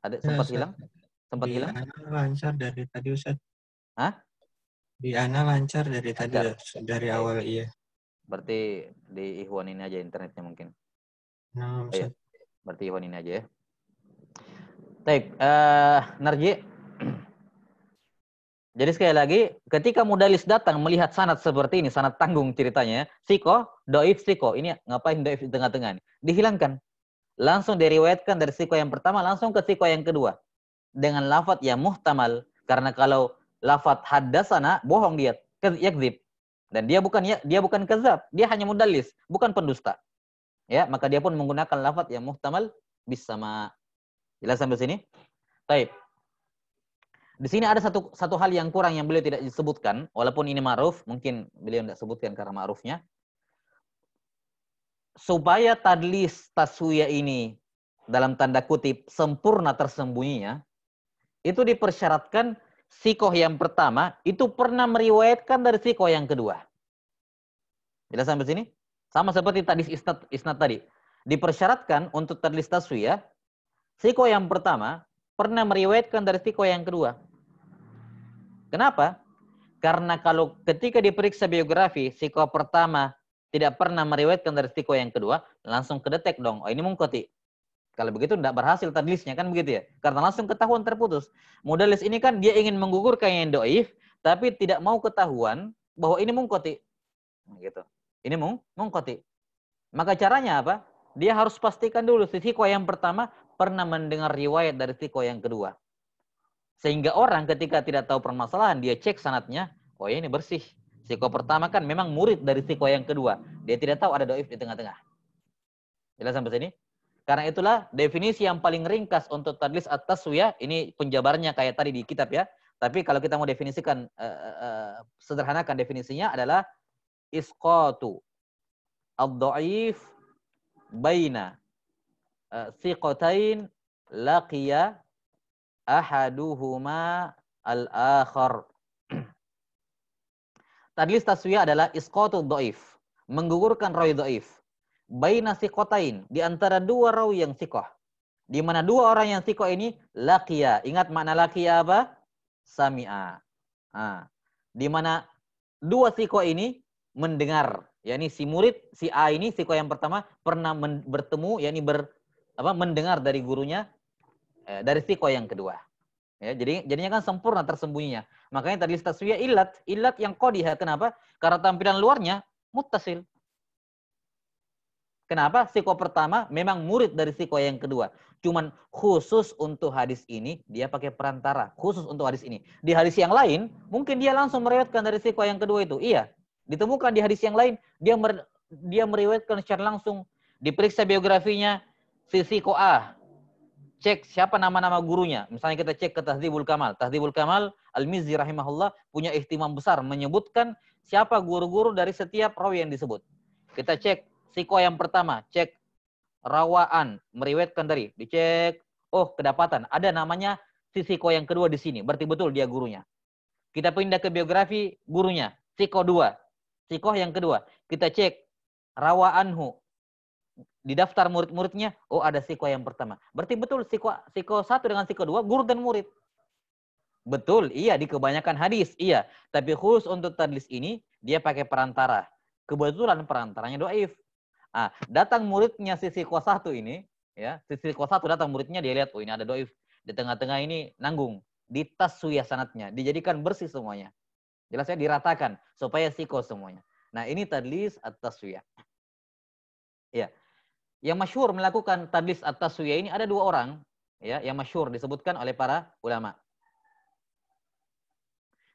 Ada eh, sempat ya, hilang? Sempat di hilang? Ana lancar dari tadi Ustaz. Hah? Di Ana lancar dari tadi Ustaz. dari awal iya. Berarti di Ikhwan ini aja internetnya mungkin. Nah, oh, iya. Ustaz. Berarti Ikhwan ini aja ya. Baik, uh, Narji, jadi sekali lagi, ketika modalis datang melihat sanat seperti ini, sanat tanggung ceritanya, siko, doif, siko. Ini ngapain doif di tengah-tengah? Dihilangkan. Langsung diriwayatkan dari siko yang pertama, langsung ke siko yang kedua. Dengan lafat yang muhtamal. Karena kalau lafat haddasana, bohong dia. Yakzib. Dan dia bukan ya, dia bukan kezab. Dia hanya modalis bukan pendusta. Ya, maka dia pun menggunakan lafat yang muhtamal bisa sama. Jelas sampai sini? Baik. Di sini ada satu satu hal yang kurang yang beliau tidak disebutkan, walaupun ini ma'ruf, mungkin beliau tidak sebutkan karena ma'rufnya. Supaya tadlis taswiya ini dalam tanda kutip sempurna tersembunyinya, itu dipersyaratkan sikoh yang pertama itu pernah meriwayatkan dari sikoh yang kedua. Bila sampai sini? Sama seperti tadi isnat isnat tadi. Dipersyaratkan untuk tadlis taswiyah, sikoh yang pertama pernah meriwayatkan dari sikoh yang kedua. Kenapa? Karena kalau ketika diperiksa biografi, siko pertama tidak pernah meriwayatkan dari siko yang kedua, langsung kedetek dong. Oh ini mungkoti. Kalau begitu tidak berhasil tadlisnya kan begitu ya. Karena langsung ketahuan terputus. Modalis ini kan dia ingin menggugurkan yang doif, tapi tidak mau ketahuan bahwa ini mungkoti. Gitu. Ini mung mungkoti. Maka caranya apa? Dia harus pastikan dulu si siko yang pertama pernah mendengar riwayat dari siko yang kedua. Sehingga orang ketika tidak tahu permasalahan, dia cek sanatnya, oh ya ini bersih. Siko pertama kan memang murid dari siko yang kedua. Dia tidak tahu ada doif di tengah-tengah. Jelas sampai sini? Karena itulah definisi yang paling ringkas untuk tadlis atas suya. Ini penjabarnya kayak tadi di kitab ya. Tapi kalau kita mau definisikan, uh, uh, sederhanakan definisinya adalah isqatu ad doif baina uh, siqatain laqiya ahaduhuma al-akhar. Tadlis taswiyah adalah isqatu do'if. Menggugurkan rawi do'if. Baina sikotain. Di antara dua rawi yang sikoh. Di mana dua orang yang sikoh ini laqiya. Ingat makna laqiya apa? Sami'a. di mana dua sikoh ini mendengar. yakni si murid, si A ini, sikoh yang pertama pernah bertemu, yakni ber, apa, mendengar dari gurunya Eh, dari siko yang kedua. Ya, jadi jadinya kan sempurna tersembunyinya. Makanya tadi taswiyah ilat, ilat yang kodiha. Kenapa? Karena tampilan luarnya mutasil. Kenapa? Siko pertama memang murid dari siko yang kedua. Cuman khusus untuk hadis ini dia pakai perantara. Khusus untuk hadis ini. Di hadis yang lain mungkin dia langsung meriwayatkan dari siko yang kedua itu. Iya. Ditemukan di hadis yang lain dia mer dia meriwayatkan secara langsung. Diperiksa biografinya si siko A cek siapa nama-nama gurunya. Misalnya kita cek ke Tahdibul Kamal. Tahdibul Kamal Al-Mizzi rahimahullah punya ihtimam besar menyebutkan siapa guru-guru dari setiap rawi yang disebut. Kita cek siko yang pertama, cek rawaan, meriwetkan dari, dicek, oh kedapatan, ada namanya si siko yang kedua di sini, berarti betul dia gurunya. Kita pindah ke biografi gurunya, siko dua, siko yang kedua. Kita cek rawaanhu, di daftar murid-muridnya, oh ada siko yang pertama. Berarti betul sikwa siko satu dengan siko dua guru dan murid. Betul, iya di kebanyakan hadis, iya. Tapi khusus untuk tadlis ini dia pakai perantara. Kebetulan perantaranya doaif. Ah, datang muridnya si siko satu ini, ya, si siko satu datang muridnya dia lihat, oh ini ada doaif. Di tengah-tengah ini nanggung, di suya sanatnya, dijadikan bersih semuanya. Jelasnya diratakan supaya siko semuanya. Nah ini tadlis atas suya. Ya, yang masyhur melakukan tadlis atas suya ini ada dua orang ya yang masyhur disebutkan oleh para ulama.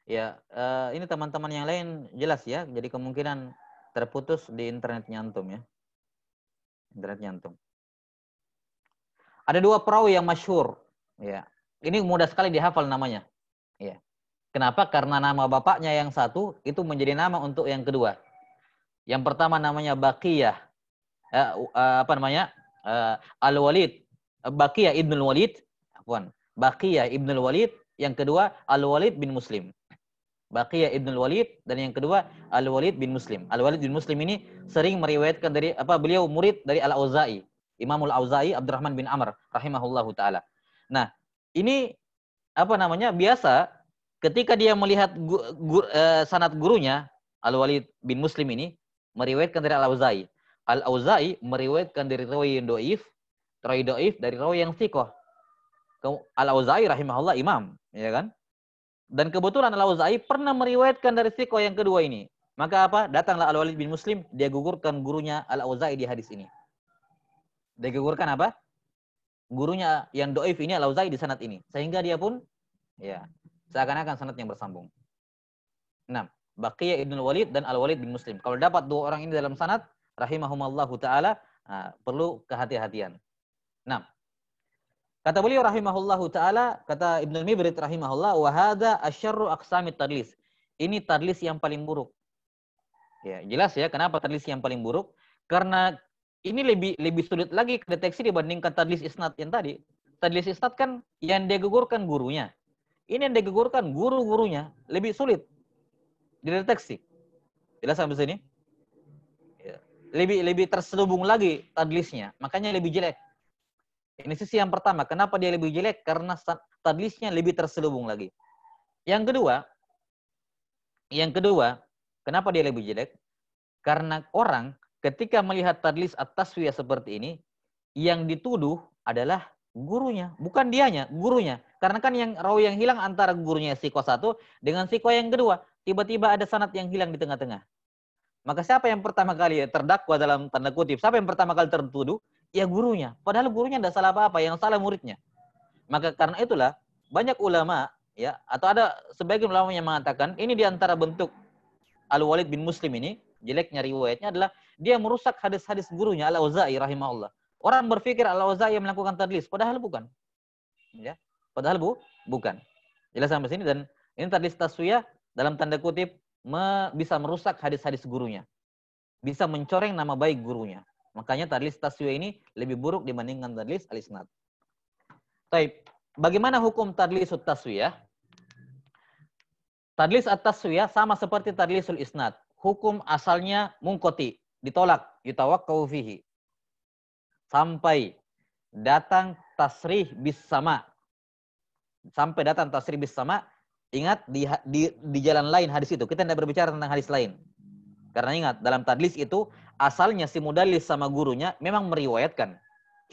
Ya, uh, ini teman-teman yang lain jelas ya, jadi kemungkinan terputus di internet nyantum, ya. internet nyantum. Ada dua perawi yang masyhur, ya. Ini mudah sekali dihafal namanya. Ya. Kenapa? Karena nama bapaknya yang satu itu menjadi nama untuk yang kedua. Yang pertama namanya Baqiyah, uh, uh, apa namanya? Uh, Al-Walid Baqiya ibnul walid afwan. Baqiya ibnul walid yang kedua Al-Walid bin Muslim. Baqiya ibnul walid dan yang kedua Al-Walid bin Muslim. Al-Walid bin Muslim ini sering meriwayatkan dari apa beliau murid dari Al-Auza'i, Imamul Auza'i Abdurrahman bin Amr rahimahullahu taala. Nah, ini apa namanya? biasa ketika dia melihat gu, gu, uh, sanad gurunya Al-Walid bin Muslim ini meriwayatkan dari Al-Auza'i. Al-Auza'i meriwayatkan dari rawi yang do'if, rawi do'if dari rawi yang sikoh. Al-Auza'i rahimahullah imam, ya kan? Dan kebetulan Al-Auza'i pernah meriwayatkan dari sikoh yang kedua ini. Maka apa? Datanglah Al-Walid bin Muslim, dia gugurkan gurunya Al-Auza'i di hadis ini. Dia gugurkan apa? Gurunya yang do'if ini Al-Auza'i di sanat ini. Sehingga dia pun, ya, seakan-akan sanat yang bersambung. 6. Nah, Baqiyah Ibn walid dan Al-Walid bin Muslim. Kalau dapat dua orang ini dalam sanat, rahimahumallahu taala uh, perlu kehati-hatian. Nah, kata beliau rahimahullahu taala, kata Ibnu Mibrit rahimahullah, wa hadza asyarru aqsami tadlis. Ini tadlis yang paling buruk. Ya, jelas ya kenapa tadlis yang paling buruk? Karena ini lebih lebih sulit lagi deteksi dibandingkan tadlis isnad yang tadi. Tadlis isnad kan yang digugurkan gurunya. Ini yang digugurkan guru-gurunya lebih sulit dideteksi. Jelas sampai sini? lebih lebih terselubung lagi tadlisnya, makanya lebih jelek. Ini sisi yang pertama. Kenapa dia lebih jelek? Karena tadlisnya lebih terselubung lagi. Yang kedua, yang kedua, kenapa dia lebih jelek? Karena orang ketika melihat tadlis atas via seperti ini, yang dituduh adalah gurunya, bukan dianya, gurunya. Karena kan yang rawi yang hilang antara gurunya siko satu dengan siko yang kedua, tiba-tiba ada sanat yang hilang di tengah-tengah. Maka siapa yang pertama kali terdakwa dalam tanda kutip, siapa yang pertama kali tertuduh? Ya gurunya. Padahal gurunya tidak salah apa-apa, yang salah muridnya. Maka karena itulah banyak ulama ya atau ada sebagian ulama yang mengatakan ini diantara bentuk Al-Walid bin Muslim ini jeleknya riwayatnya adalah dia merusak hadis-hadis gurunya Al-Auza'i rahimahullah. Orang berpikir Al-Auza'i melakukan tadlis padahal bukan. Ya. Padahal bu bukan. Jelas sampai sini dan ini tadlis taswiyah dalam tanda kutip me, bisa merusak hadis-hadis gurunya. Bisa mencoreng nama baik gurunya. Makanya tadlis taswiya ini lebih buruk dibandingkan tadlis alisnat. Baik, Bagaimana hukum tadlis taswiyah? Tadlis at-taswiyah sama seperti tadlisul isnad. Hukum asalnya mungkoti, ditolak, yutawakkau fihi. Sampai datang tasrih bis sama. Sampai datang tasrih bis sama Ingat di, di di jalan lain hadis itu kita tidak berbicara tentang hadis lain. Karena ingat dalam tadlis itu asalnya si mudalis sama gurunya memang meriwayatkan.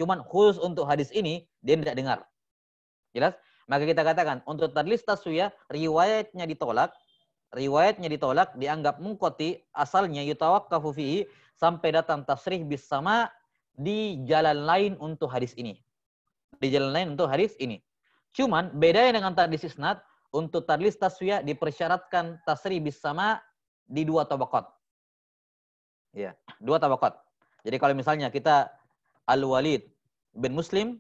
Cuman khusus untuk hadis ini dia tidak dengar. Jelas? Maka kita katakan untuk tadlis taswiyah riwayatnya ditolak, riwayatnya ditolak dianggap mengkoti asalnya yutawakkafu fihi sampai datang tasrih bis sama di jalan lain untuk hadis ini. Di jalan lain untuk hadis ini. Cuman bedanya dengan tadlis isnad untuk tadlis taswiyah dipersyaratkan tasri sama di dua tabakot, Ya, dua tabakot. Jadi kalau misalnya kita Al-Walid bin Muslim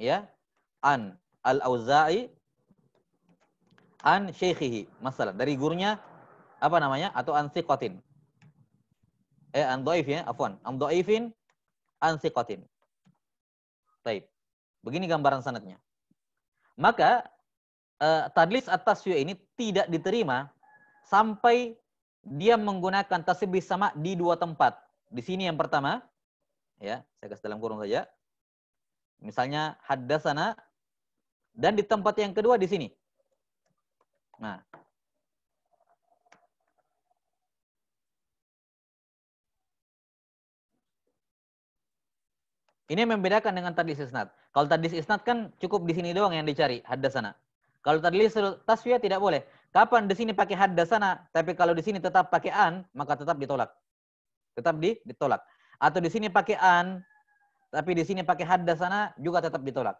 ya an al awza'i an syekhihi masalah dari gurunya apa namanya atau an siqatin. Eh an dhaif ya, afwan. An dhaifin an siqatin. Baik. Begini gambaran sanatnya. Maka uh, tadlis atas yu ini tidak diterima sampai dia menggunakan tasbih sama di dua tempat. Di sini yang pertama, ya, saya kasih dalam kurung saja. Misalnya haddasana dan di tempat yang kedua di sini. Nah. Ini membedakan dengan tadlis isnad. Kalau tadlis isnad kan cukup di sini doang yang dicari, haddasana. Kalau tadi tadlis taswiyah tidak boleh. Kapan di sini pakai sana, tapi kalau di sini tetap pakai an, maka tetap ditolak. Tetap di, ditolak. Atau di sini pakai an, tapi di sini pakai sana juga tetap ditolak.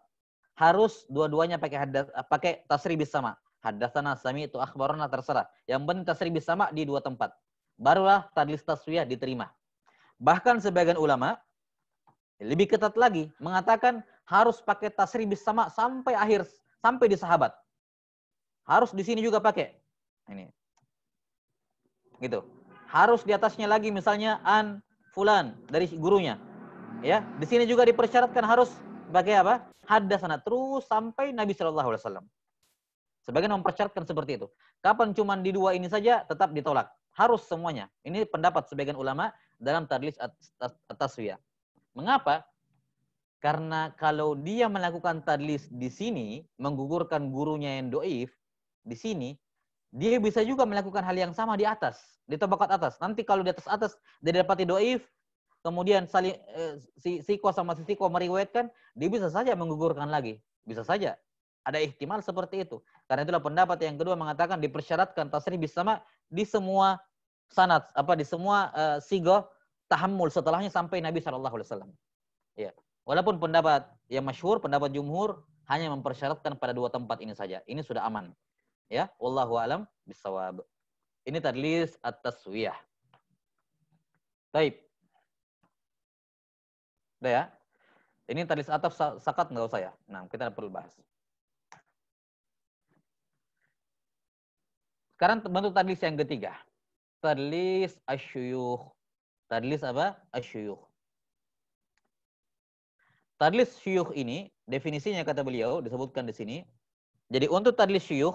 Harus dua-duanya pakai haddas, pakai tasrih sama. sana sami itu akhbarana terserah. Yang penting tasrih sama di dua tempat. Barulah tadlis taswiyah diterima. Bahkan sebagian ulama lebih ketat lagi mengatakan harus pakai tasrih sama sampai akhir sampai di sahabat. Harus di sini juga pakai. Ini. Gitu. Harus di atasnya lagi misalnya an fulan dari gurunya. Ya, di sini juga dipersyaratkan harus pakai apa? Hadasana terus sampai Nabi Shallallahu alaihi wasallam. Sebagian mempersyaratkan seperti itu. Kapan cuman di dua ini saja tetap ditolak. Harus semuanya. Ini pendapat sebagian ulama dalam tadlis at-taswiyah. At Mengapa? Karena kalau dia melakukan tadlis di sini, menggugurkan gurunya yang doif, di sini, dia bisa juga melakukan hal yang sama di atas, di tempat atas. Nanti kalau di atas atas dia dapat doif, kemudian saling eh, si siko sama si siko meriwayatkan, dia bisa saja menggugurkan lagi, bisa saja. Ada ihtimal seperti itu. Karena itulah pendapat yang kedua mengatakan dipersyaratkan tasrih bisa sama di semua sanat apa di semua uh, sigo tahammul setelahnya sampai Nabi Shallallahu Alaihi Wasallam. Ya, walaupun pendapat yang masyhur, pendapat jumhur hanya mempersyaratkan pada dua tempat ini saja. Ini sudah aman. Ya, wallahu alam bisawab. Ini tadlis at-taswiyah. Baik. Udah ya? Ini tadlis ataf sakat nggak usah ya? Nah, kita perlu bahas. Sekarang bentuk tadlis yang ketiga. Tadlis asyuyuh. Tadlis apa? Asyuyuh. Tadlis syuyuh ini, definisinya kata beliau, disebutkan di sini. Jadi untuk tadlis syuyuh,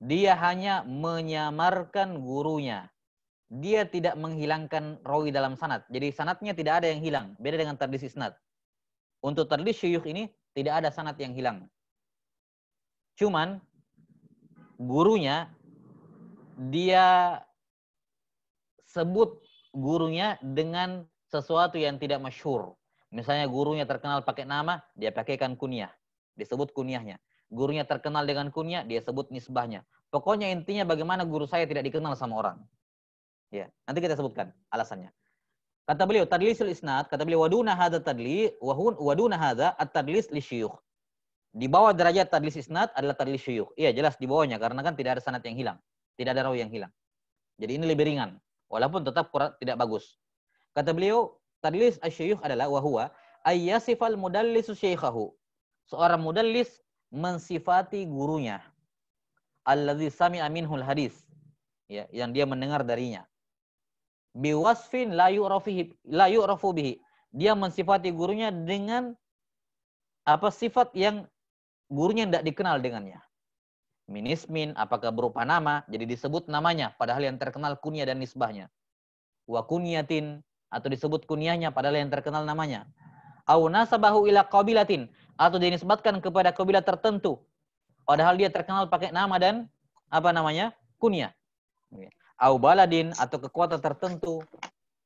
dia hanya menyamarkan gurunya. Dia tidak menghilangkan rawi dalam sanat. Jadi sanatnya tidak ada yang hilang. Beda dengan tradisi sanat. Untuk tradisi syuyuh ini tidak ada sanat yang hilang. Cuman gurunya dia sebut gurunya dengan sesuatu yang tidak masyur. Misalnya gurunya terkenal pakai nama, dia pakaikan kunyah. Disebut kunyahnya gurunya terkenal dengan kunya, dia sebut nisbahnya. Pokoknya intinya bagaimana guru saya tidak dikenal sama orang. Ya, nanti kita sebutkan alasannya. Kata beliau, tadlisul isnad, kata beliau waduna hadza tadli wahun waduna hadza at-tadlis li syuyukh. Di bawah derajat tadlis isnad adalah tadlis syuyukh. Iya, jelas di bawahnya karena kan tidak ada sanad yang hilang, tidak ada rawi yang hilang. Jadi ini lebih ringan walaupun tetap kurang, tidak bagus. Kata beliau, tadlis asyuyukh adalah wahwa ayyasifal mudallisu syaikhahu. Seorang mudallis mensifati gurunya alladzi sami'a minhul hadis ya yang dia mendengar darinya biwasfin la yu'rafihi la yu'rafu bihi dia mensifati gurunya dengan apa sifat yang gurunya tidak dikenal dengannya minismin apakah berupa nama jadi disebut namanya padahal yang terkenal kunya dan nisbahnya wa kunyatin atau disebut kunyahnya padahal yang terkenal namanya au nasabahu ila qabilatin atau dinisbatkan kepada kabilah tertentu. Padahal dia terkenal pakai nama dan apa namanya? kunya. Au baladin atau kekuatan tertentu.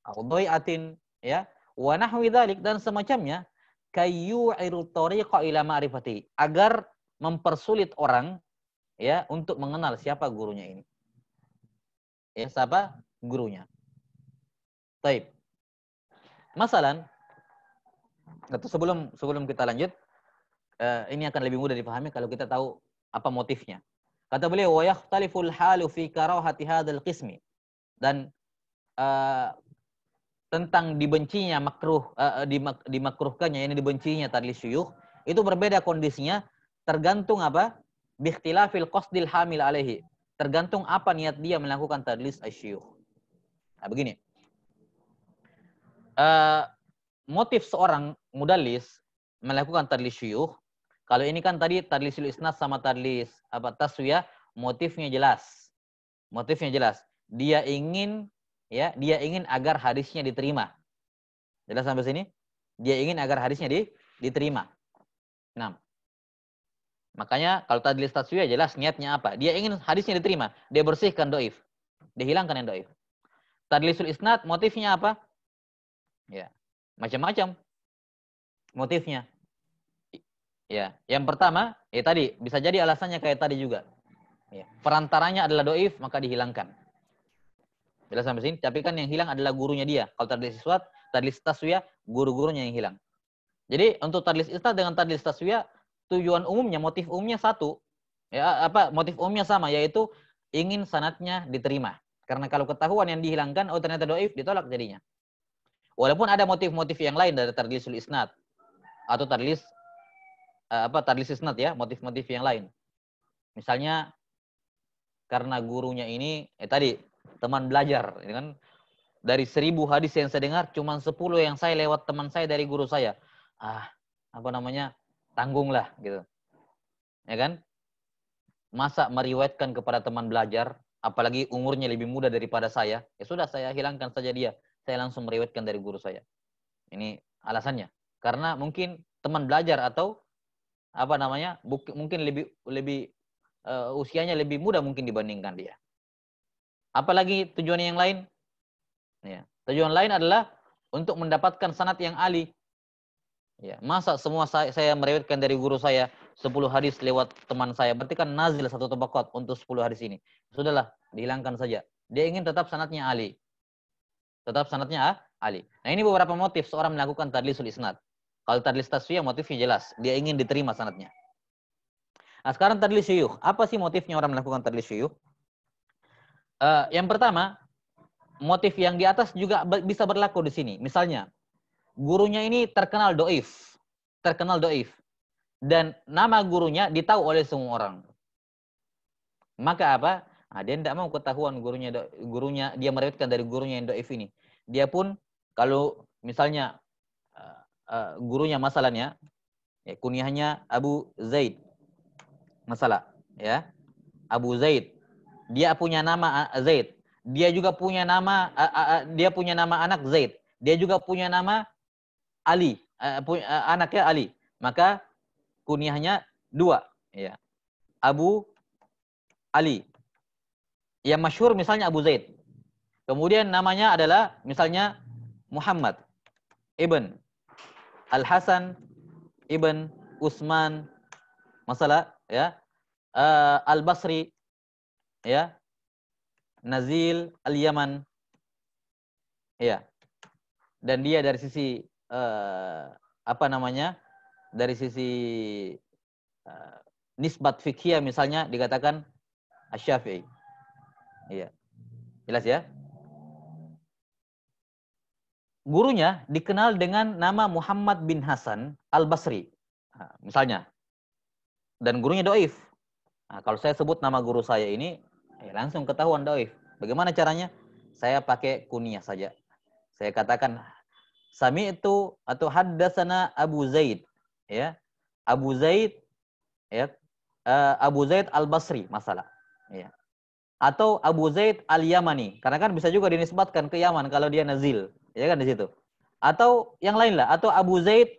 Au dhai'atin ya. Wa nahwi dan semacamnya kayyu'iru tariqa ila ma'rifati agar mempersulit orang ya untuk mengenal siapa gurunya ini. Ya, siapa gurunya. Baik. Masalan, atau nah, sebelum sebelum kita lanjut, uh, ini akan lebih mudah dipahami kalau kita tahu apa motifnya. Kata beliau, wa yakhtaliful halu fi karahati hadzal qismi. Dan uh, tentang dibencinya makruh uh, dimak, dimakruhkannya ini dibencinya tadlis syuyukh itu berbeda kondisinya tergantung apa bikhtilafil qasdil hamil alaihi tergantung apa niat dia melakukan tadlis asyuyukh nah begini uh, motif seorang mudalis melakukan tadlis syuyuh, kalau ini kan tadi tadlisul isnat sama tadlis apa taswiyah, motifnya jelas. Motifnya jelas. Dia ingin ya, dia ingin agar hadisnya diterima. Jelas sampai sini? Dia ingin agar hadisnya di, diterima. Nah, Makanya kalau tadlis taswiyah jelas niatnya apa? Dia ingin hadisnya diterima. Dia bersihkan doif. Dia hilangkan yang doif. Tadlisul isnat motifnya apa? Ya macam-macam motifnya. Ya, yang pertama, ya tadi bisa jadi alasannya kayak tadi juga. Ya. Perantaranya adalah doif, maka dihilangkan. Jelas sampai sini. Tapi kan yang hilang adalah gurunya dia. Kalau tadlis iswat, tadlis taswiyah, guru-gurunya yang hilang. Jadi untuk tadlis isnad dengan tadlis taswiyah, tujuan umumnya, motif umumnya satu. Ya, apa motif umumnya sama yaitu ingin sanatnya diterima. Karena kalau ketahuan yang dihilangkan, oh ternyata doif, ditolak jadinya. Walaupun ada motif-motif yang lain dari tarlisul isnad atau tarlis eh, apa tarlis isnad ya, motif-motif yang lain. Misalnya karena gurunya ini eh tadi teman belajar, ini kan. dari seribu hadis yang saya dengar cuma sepuluh yang saya lewat teman saya dari guru saya. Ah, apa namanya? Tanggunglah gitu. Ya kan? Masa meriwayatkan kepada teman belajar apalagi umurnya lebih muda daripada saya, ya sudah saya hilangkan saja dia saya langsung meriwetkan dari guru saya. Ini alasannya. Karena mungkin teman belajar atau apa namanya mungkin lebih lebih uh, usianya lebih muda mungkin dibandingkan dia. Apalagi tujuan yang lain? Ya. Tujuan lain adalah untuk mendapatkan sanat yang ali. Ya, masa semua saya, saya dari guru saya 10 hadis lewat teman saya. Berarti kan nazil satu tabaqat untuk 10 hadis ini. Sudahlah, dihilangkan saja. Dia ingin tetap sanatnya ali. Tetap sanatnya ah, Ali. Nah ini beberapa motif seorang melakukan tadlisul isnad. Kalau tadlis tasfiyah motifnya jelas. Dia ingin diterima sanatnya. Nah sekarang tadlis syuyuh. Apa sih motifnya orang melakukan tadlis syuyuh? Uh, eh, yang pertama, motif yang di atas juga bisa berlaku di sini. Misalnya, gurunya ini terkenal doif. Terkenal doif. Dan nama gurunya ditahu oleh semua orang. Maka apa? Nah, dia tidak mau ketahuan gurunya gurunya dia merewetkan dari gurunya yang doif ini. Dia pun kalau misalnya uh, uh, gurunya masalahnya ya, kunyahnya Abu Zaid masalah ya Abu Zaid dia punya nama eh, Zaid dia juga punya nama uh, uh, uh, dia punya nama anak Zaid dia juga punya nama Ali uh, punya, uh, anaknya Ali maka kunyahnya dua ya Abu Ali yang masyur misalnya Abu Zaid. Kemudian namanya adalah misalnya Muhammad ibn Al Hasan ibn Utsman masalah ya uh, eh, Al Basri ya Nazil Al Yaman ya dan dia dari sisi uh, apa namanya dari sisi uh, nisbat fikih misalnya dikatakan Asy-Syafi'i Iya. Jelas ya? Gurunya dikenal dengan nama Muhammad bin Hasan Al-Basri. misalnya. Dan gurunya doif. Nah, kalau saya sebut nama guru saya ini, ya langsung ketahuan doif. Bagaimana caranya? Saya pakai kunyah saja. Saya katakan, Sami itu atau haddasana Abu Zaid. Ya, Abu Zaid ya, eh, Abu Zaid Al-Basri masalah. Ya atau Abu Zaid al-Yamani. Karena kan bisa juga dinisbatkan ke Yaman kalau dia nazil. Ya kan di situ. Atau yang lain lah, atau Abu Zaid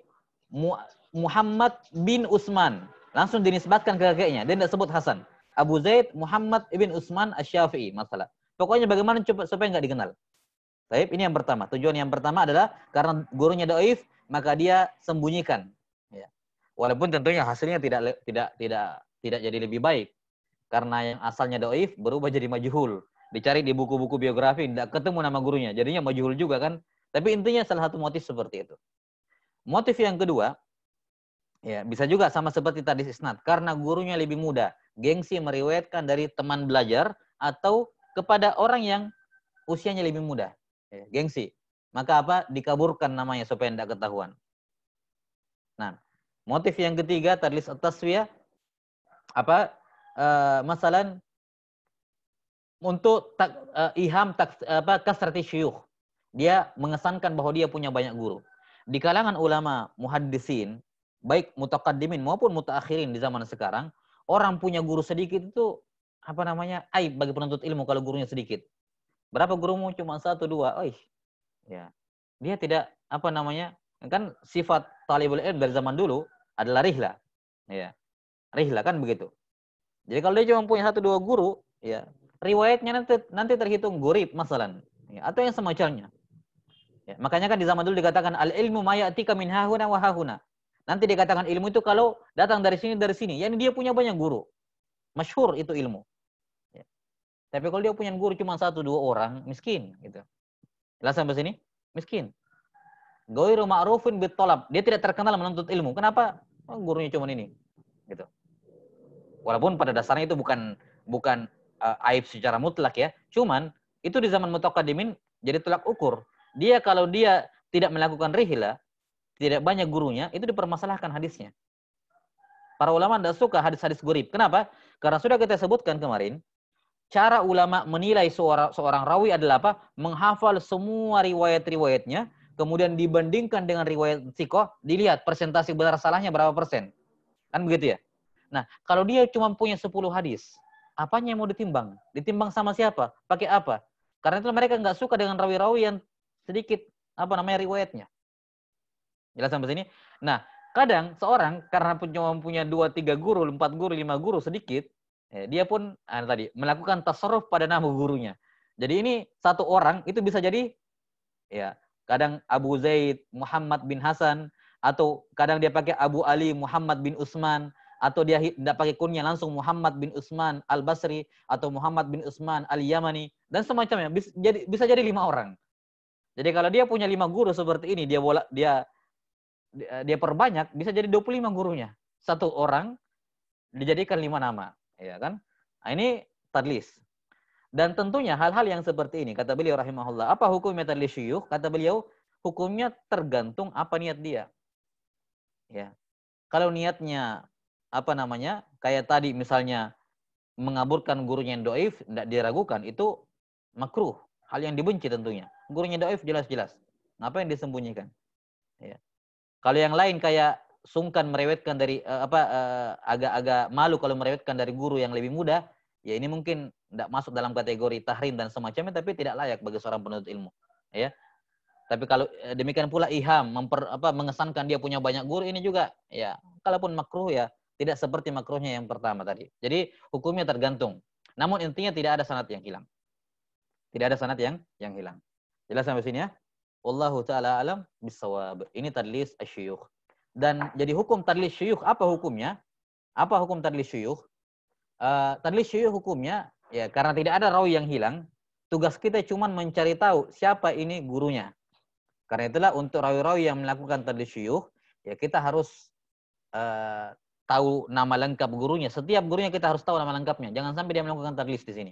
Muhammad bin Utsman. Langsung dinisbatkan ke kakeknya. Dia tidak sebut Hasan. Abu Zaid Muhammad bin Utsman Asy-Syafi'i masalah. Pokoknya bagaimana coba supaya nggak dikenal. Baik, ini yang pertama. Tujuan yang pertama adalah karena gurunya doif, maka dia sembunyikan. Ya. Walaupun tentunya hasilnya tidak tidak tidak tidak jadi lebih baik. Karena yang asalnya doif berubah jadi majuhul. Dicari di buku-buku biografi, tidak ketemu nama gurunya. Jadinya majuhul juga kan. Tapi intinya salah satu motif seperti itu. Motif yang kedua, ya bisa juga sama seperti tadi isnad. Karena gurunya lebih muda. Gengsi meriwayatkan dari teman belajar atau kepada orang yang usianya lebih muda. Ya, gengsi. Maka apa? Dikaburkan namanya supaya tidak ketahuan. Nah, motif yang ketiga, tadlis ataswiyah, apa Eh, Masalahnya untuk tak, uh, iham tak, apa kasrati syuyukh. Dia mengesankan bahwa dia punya banyak guru. Di kalangan ulama muhaddisin, baik mutaqaddimin maupun mutaakhirin di zaman sekarang, orang punya guru sedikit itu apa namanya? aib bagi penuntut ilmu kalau gurunya sedikit. Berapa gurumu? Cuma satu dua. Oi. Ya. Dia tidak apa namanya? Kan sifat talibul ilm dari zaman dulu adalah rihlah Ya. rihlah kan begitu. Jadi kalau dia cuma punya satu dua guru, ya riwayatnya nanti nanti terhitung gurib masalan ya, atau yang semacamnya. Ya, makanya kan di zaman dulu dikatakan al ilmu mayatika min hahuna wa Nanti dikatakan ilmu itu kalau datang dari sini dari sini, yakni dia punya banyak guru. Masyhur itu ilmu. Ya. Tapi kalau dia punya guru cuma satu dua orang, miskin gitu. Jelas sampai sini? Miskin. rumah ma'rufin bitolab. Dia tidak terkenal menuntut ilmu. Kenapa? Oh, gurunya cuma ini. Gitu. Walaupun pada dasarnya itu bukan bukan uh, aib secara mutlak ya. Cuman itu di zaman mutakadimin jadi tolak ukur. Dia kalau dia tidak melakukan rihla, tidak banyak gurunya, itu dipermasalahkan hadisnya. Para ulama tidak suka hadis-hadis gurib. Kenapa? Karena sudah kita sebutkan kemarin, cara ulama menilai seorang, seorang rawi adalah apa? Menghafal semua riwayat-riwayatnya, kemudian dibandingkan dengan riwayat sikoh, dilihat persentase benar salahnya berapa persen. Kan begitu ya? Nah, kalau dia cuma punya 10 hadis, apanya yang mau ditimbang? Ditimbang sama siapa? Pakai apa? Karena itu mereka nggak suka dengan rawi-rawi yang sedikit apa namanya riwayatnya. Jelas sampai sini? Nah, kadang seorang karena cuma punya dua tiga guru, empat guru, lima guru sedikit, ya, dia pun ah, tadi melakukan tasarruf pada nama gurunya. Jadi ini satu orang itu bisa jadi ya kadang Abu Zaid Muhammad bin Hasan atau kadang dia pakai Abu Ali Muhammad bin Utsman atau dia tidak pakai kunyah langsung Muhammad bin Utsman Al Basri atau Muhammad bin Utsman Al Yamani dan semacamnya bisa jadi bisa jadi lima orang. Jadi kalau dia punya lima guru seperti ini dia bola, dia dia perbanyak bisa jadi 25 gurunya. Satu orang dijadikan lima nama, ya kan? Nah, ini tadlis. Dan tentunya hal-hal yang seperti ini kata beliau rahimahullah, apa hukumnya tadlis syuyuh? Kata beliau hukumnya tergantung apa niat dia. Ya. Kalau niatnya apa namanya kayak tadi misalnya mengaburkan gurunya yang doif tidak diragukan itu makruh hal yang dibenci tentunya gurunya doif jelas-jelas apa yang disembunyikan ya. kalau yang lain kayak sungkan merewetkan dari eh, apa eh, agak-agak malu kalau merewetkan dari guru yang lebih muda ya ini mungkin tidak masuk dalam kategori tahrim dan semacamnya tapi tidak layak bagi seorang penuntut ilmu ya tapi kalau eh, demikian pula iham memper, apa, mengesankan dia punya banyak guru ini juga ya kalaupun makruh ya tidak seperti makruhnya yang pertama tadi. Jadi hukumnya tergantung. Namun intinya tidak ada sanat yang hilang. Tidak ada sanat yang yang hilang. Jelas sampai sini ya? Wallahu taala alam bisawab. Ini tadlis asyuyukh. Dan jadi hukum tadlis syuyukh apa hukumnya? Apa hukum tadlis syuyukh? Uh, tadlis syuyukh hukumnya ya karena tidak ada rawi yang hilang, tugas kita cuma mencari tahu siapa ini gurunya. Karena itulah untuk rawi-rawi yang melakukan tadlis syuyukh, ya kita harus eh, tahu nama lengkap gurunya. Setiap gurunya kita harus tahu nama lengkapnya. Jangan sampai dia melakukan tadlis di sini.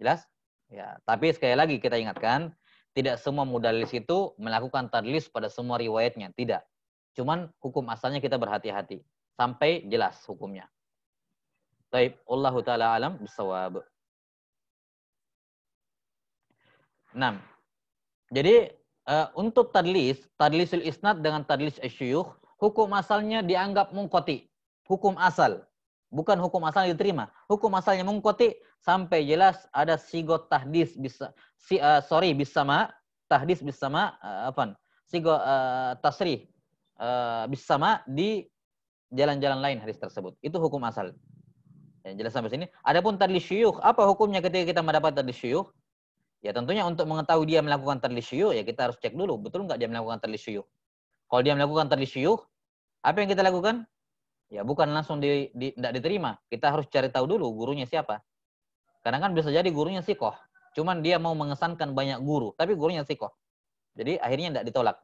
Jelas? Ya, tapi sekali lagi kita ingatkan, tidak semua modalis itu melakukan tadlis pada semua riwayatnya, tidak. Cuman hukum asalnya kita berhati-hati sampai jelas hukumnya. Baik, Allah taala alam bisawab. 6. Jadi uh, untuk tadlis, tadlisul isnad dengan tadlis asyuyuh, hukum asalnya dianggap mungkoti. Hukum asal. Bukan hukum asal diterima. Hukum asalnya mungkoti sampai jelas ada sigot tahdis bisa si, uh, sorry tahdis bisa uh, eh, apa? Sigo uh, eh, tasri uh, sama di jalan-jalan lain hadis tersebut. Itu hukum asal. Yang jelas sampai sini. Adapun tadlis syuyukh, apa hukumnya ketika kita mendapat tadlis syuyukh? Ya tentunya untuk mengetahui dia melakukan tadlis syuyukh, ya kita harus cek dulu, betul nggak dia melakukan tadlis syuyukh. Kalau dia melakukan tadlis syuyukh, apa yang kita lakukan? Ya bukan langsung di, di, tidak diterima. Kita harus cari tahu dulu gurunya siapa. Karena kan bisa jadi gurunya sikoh. Cuman dia mau mengesankan banyak guru. Tapi gurunya sikoh. Jadi akhirnya tidak ditolak.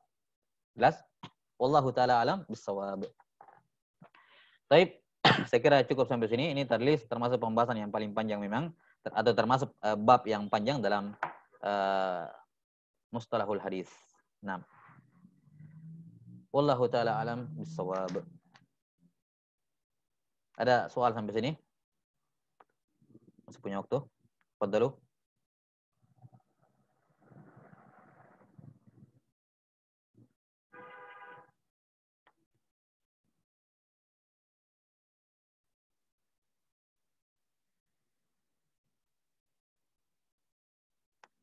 Jelas? Wallahu ta'ala alam bisawab. Tapi saya kira cukup sampai sini. Ini terlis termasuk pembahasan yang paling panjang memang. atau termasuk uh, bab yang panjang dalam uh, mustalahul hadis. Nah. Wallahu taala alam bisawab. Ada soal sampai sini? Masih punya waktu? Fadalu.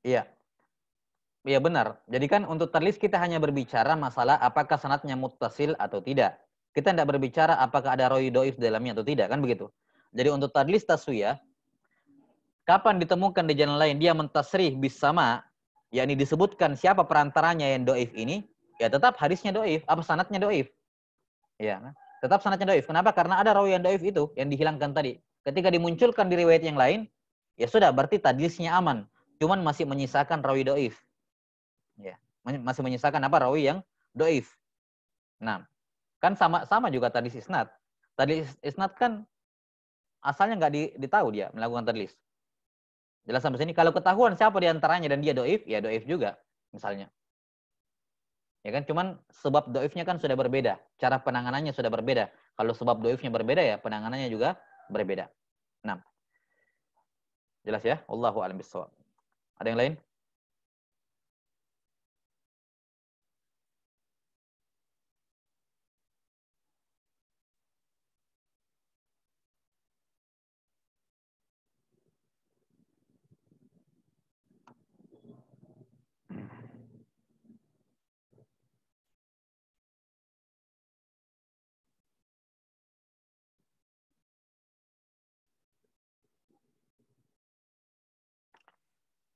Iya. Iya benar. Jadi kan untuk terlis kita hanya berbicara masalah apakah sanatnya mutasil atau tidak. Kita tidak berbicara apakah ada roi doif dalamnya atau tidak, kan begitu. Jadi untuk tadlis taswiya, kapan ditemukan di jalan lain dia mentasrih bisama, yakni disebutkan siapa perantaranya yang doif ini, ya tetap hadisnya doif, apa sanatnya doif. Ya, tetap sanatnya doif. Kenapa? Karena ada rawi yang doif itu yang dihilangkan tadi. Ketika dimunculkan di riwayat yang lain, ya sudah berarti tadlisnya aman. Cuman masih menyisakan rawi doif Ya. Masih menyisakan apa rawi yang doif. Nah, kan sama sama juga tadi isnat. Tadi isnat kan asalnya nggak ditahu dia melakukan tadlis. Jelas sampai sini. Kalau ketahuan siapa di antaranya dan dia doif, ya doif juga misalnya. Ya kan, cuman sebab doifnya kan sudah berbeda, cara penanganannya sudah berbeda. Kalau sebab doifnya berbeda ya penanganannya juga berbeda. Nah, jelas ya, Allahu a'lam Ada yang lain?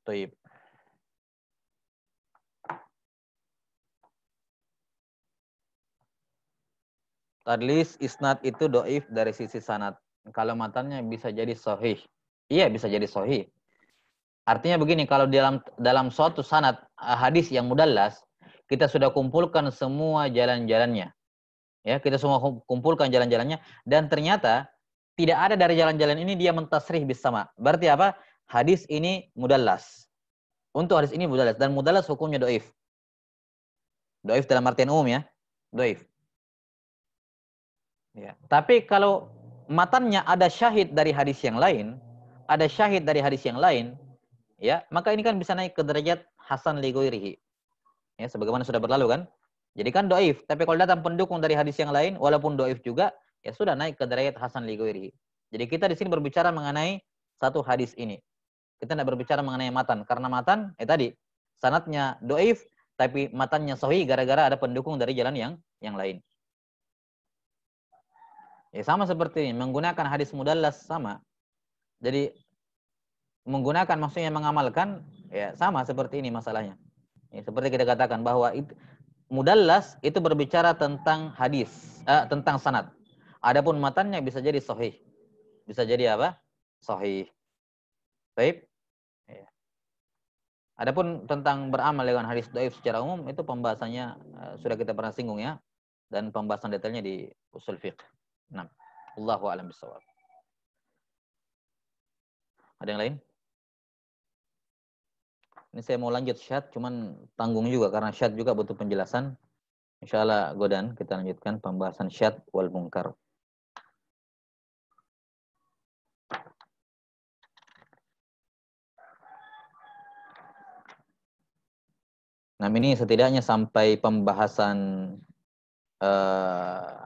طيب Tadlis isnat itu doif dari sisi sanat. Kalau matanya bisa jadi sohih. Iya bisa jadi sohih. Artinya begini, kalau dalam dalam suatu sanat eh, hadis yang mudallas, kita sudah kumpulkan semua jalan-jalannya. Ya, kita semua kumpulkan jalan-jalannya dan ternyata tidak ada dari jalan-jalan ini dia mentasrih bisama. Berarti apa? hadis ini mudallas. Untuk hadis ini mudallas dan mudallas hukumnya doif. Doif dalam artian umum ya, doif. Ya. Tapi kalau matanya ada syahid dari hadis yang lain, ada syahid dari hadis yang lain, ya maka ini kan bisa naik ke derajat hasan liguirihi. Ya, sebagaimana sudah berlalu kan? Jadi kan doif, tapi kalau datang pendukung dari hadis yang lain, walaupun doif juga, ya sudah naik ke derajat Hasan liguirihi. Jadi kita di sini berbicara mengenai satu hadis ini kita tidak berbicara mengenai matan karena matan eh tadi sanatnya doif tapi matannya sohi gara-gara ada pendukung dari jalan yang yang lain. Ya sama seperti ini, menggunakan hadis mudallas sama. Jadi menggunakan maksudnya mengamalkan ya sama seperti ini masalahnya. Ya, seperti kita katakan bahwa itu, mudallas itu berbicara tentang hadis, eh, tentang sanat. Adapun matannya bisa jadi sohi, bisa jadi apa? Sohi. Baik. Adapun tentang beramal dengan hadis doif secara umum itu pembahasannya eh, sudah kita pernah singgung ya dan pembahasan detailnya di usul fiqh. Nah, Allahu a'lam bishawab. Ada yang lain? Ini saya mau lanjut syad, cuman tanggung juga karena syad juga butuh penjelasan. Insya Allah godan kita lanjutkan pembahasan syad wal mungkar. Nah ini setidaknya sampai pembahasan uh,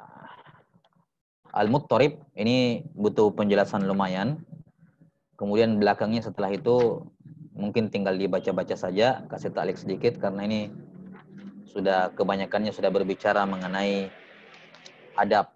Al-Muttarib ini butuh penjelasan lumayan. Kemudian belakangnya setelah itu mungkin tinggal dibaca-baca saja, kasih taklik sedikit karena ini sudah kebanyakannya sudah berbicara mengenai adab.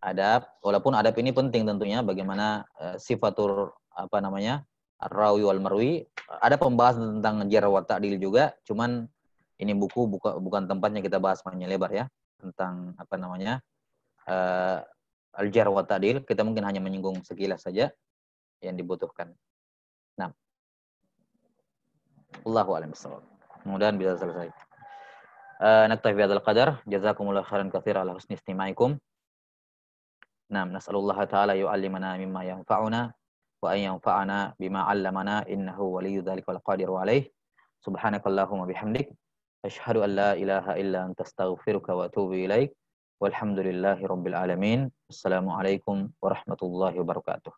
Adab, walaupun adab ini penting tentunya bagaimana uh, sifatur apa namanya? Rawi wal Marwi. Ada pembahasan tentang jarh wa ta'dil juga, cuman ini buku buka, bukan tempatnya kita bahas banyak lebar ya tentang apa namanya uh, al jarwat wa Kita mungkin hanya menyinggung sekilas saja yang dibutuhkan. Nah, Allahu a'lam Mudah-mudahan bisa selesai. Uh, eh, naktafi bihadzal qadar. Jazakumullah khairan katsira ala husni istimaikum. Naam, nas'alullah ta'ala yu'allimana mimma yanfa'una wa an yanfa'ana bima 'allamana innahu waliyyu dzalika wal qadiru 'alaih subhanakallahumma bihamdik asyhadu an la ilaha illa anta astaghfiruka wa atubu ilaik walhamdulillahi rabbil alamin assalamualaikum warahmatullahi wabarakatuh